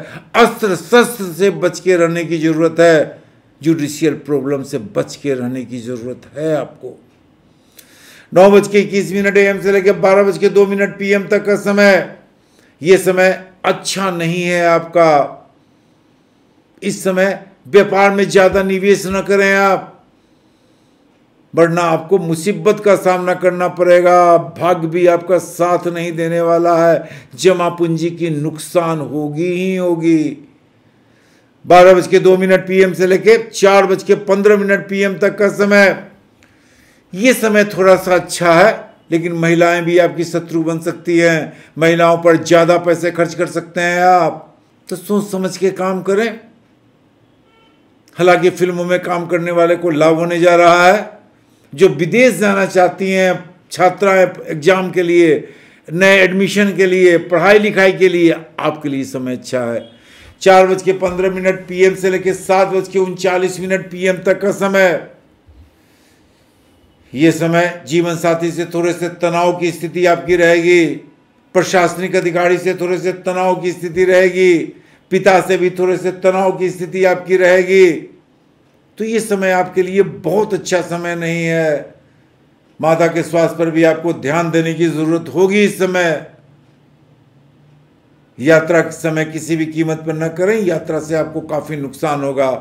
अस्त्र शस्त्र से बच के रहने की ज़रूरत है जुडिशियल प्रॉब्लम से बच के रहने की ज़रूरत है आपको नौ बज के इक्कीस मिनट एम से लेकर बारह बज के दो मिनट पीएम तक का समय यह समय अच्छा नहीं है आपका इस समय व्यापार में ज़्यादा निवेश ना करें आप वरना आपको मुसीबत का सामना करना पड़ेगा भाग्य भी आपका साथ नहीं देने वाला है जमा पूंजी की नुकसान होगी ही होगी बारह बज के दो मिनट पीएम से लेके चार बज के पंद्रह मिनट पीएम तक का समय यह समय थोड़ा सा अच्छा है लेकिन महिलाएं भी आपकी शत्रु बन सकती हैं महिलाओं पर ज़्यादा पैसे खर्च कर सकते हैं आप तो सोच समझ के काम करें हालांकि फिल्मों में काम करने वाले को लाभ होने जा रहा है जो विदेश जाना चाहती हैं छात्राएं एग्जाम के लिए नए एडमिशन के लिए पढ़ाई लिखाई के लिए आपके लिए समय अच्छा है चार बज के पंद्रह मिनट पीएम से लेकर सात बज के उनचालीस मिनट पीएम तक का समय ये समय जीवन साथी से थोड़े से तनाव की स्थिति आपकी रहेगी प्रशासनिक अधिकारी से थोड़े से तनाव की स्थिति रहेगी पिता से भी थोड़े से तनाव की स्थिति आपकी रहेगी तो ये समय आपके लिए बहुत अच्छा समय नहीं है माता के स्वास्थ्य पर भी आपको ध्यान देने की जरूरत होगी इस समय यात्रा के समय किसी भी कीमत पर न करें यात्रा से आपको काफी नुकसान होगा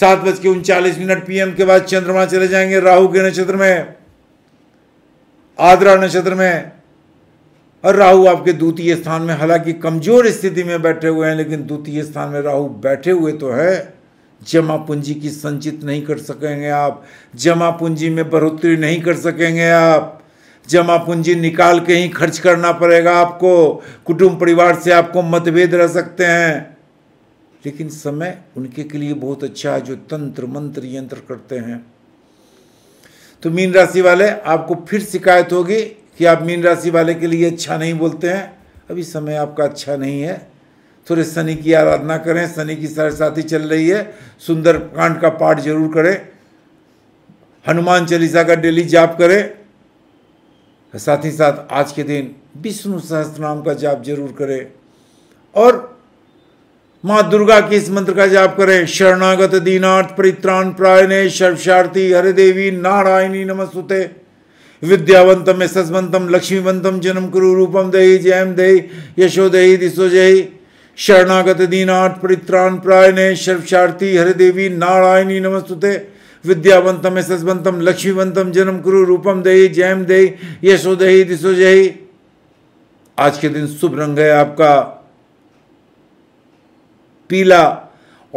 सात बज के उनचालीस मिनट पीएम के बाद चंद्रमा चले जाएंगे राहु के नक्षत्र में आद्रा नक्षत्र में और राहु आपके द्वितीय स्थान में हालांकि कमजोर स्थिति में बैठे हुए हैं लेकिन द्वितीय स्थान में राहु बैठे हुए तो है जमा पूंजी की संचित नहीं कर सकेंगे आप जमा पूंजी में बढ़ोतरी नहीं कर सकेंगे आप जमा पूंजी निकाल के ही खर्च करना पड़ेगा आपको कुटुंब परिवार से आपको मतभेद रह सकते हैं लेकिन समय उनके के लिए बहुत अच्छा है जो तंत्र मंत्र यंत्र करते हैं तो मीन राशि वाले आपको फिर शिकायत होगी कि आप मीन राशि वाले के लिए अच्छा नहीं बोलते हैं अभी समय आपका अच्छा नहीं है थोड़े शनि की आराधना करें शनि की सरसाथी चल रही है सुंदर कांड का पाठ जरूर करें हनुमान चालीसा का डेली जाप करें साथ ही साथ आज के दिन विष्णु सहस्त्र नाम का जाप जरूर करें और माँ दुर्गा के इस मंत्र का जाप करें शरणागत दीनार्थ परित्राण प्रायणे सर्वशार्थी हरे देवी नारायणी नमस्ते विद्यावंतम यशस्वंतम लक्ष्मीवंतम जन्म कुरु रूपम दही जयम दही यशो दही दिशो जयी शरणागत दीनाथ परित्राण प्रायण सर्वशार्थी हरिदेवी नारायणी नमस्तुते विद्यावंतम यशस्वंतम लक्ष्मीवंतम जन्म कुरु रूपम दही जयम दही यशो दही दिशो जयी आज के दिन शुभ रंग है आपका पीला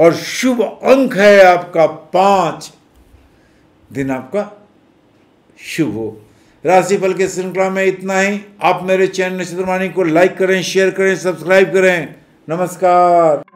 और शुभ अंक है आपका पांच दिन आपका शुभ हो राशिफल के श्रृंखला में इतना ही आप मेरे चैनल नक्षत्रवाणी को लाइक करें शेयर करें सब्सक्राइब करें नमस्कार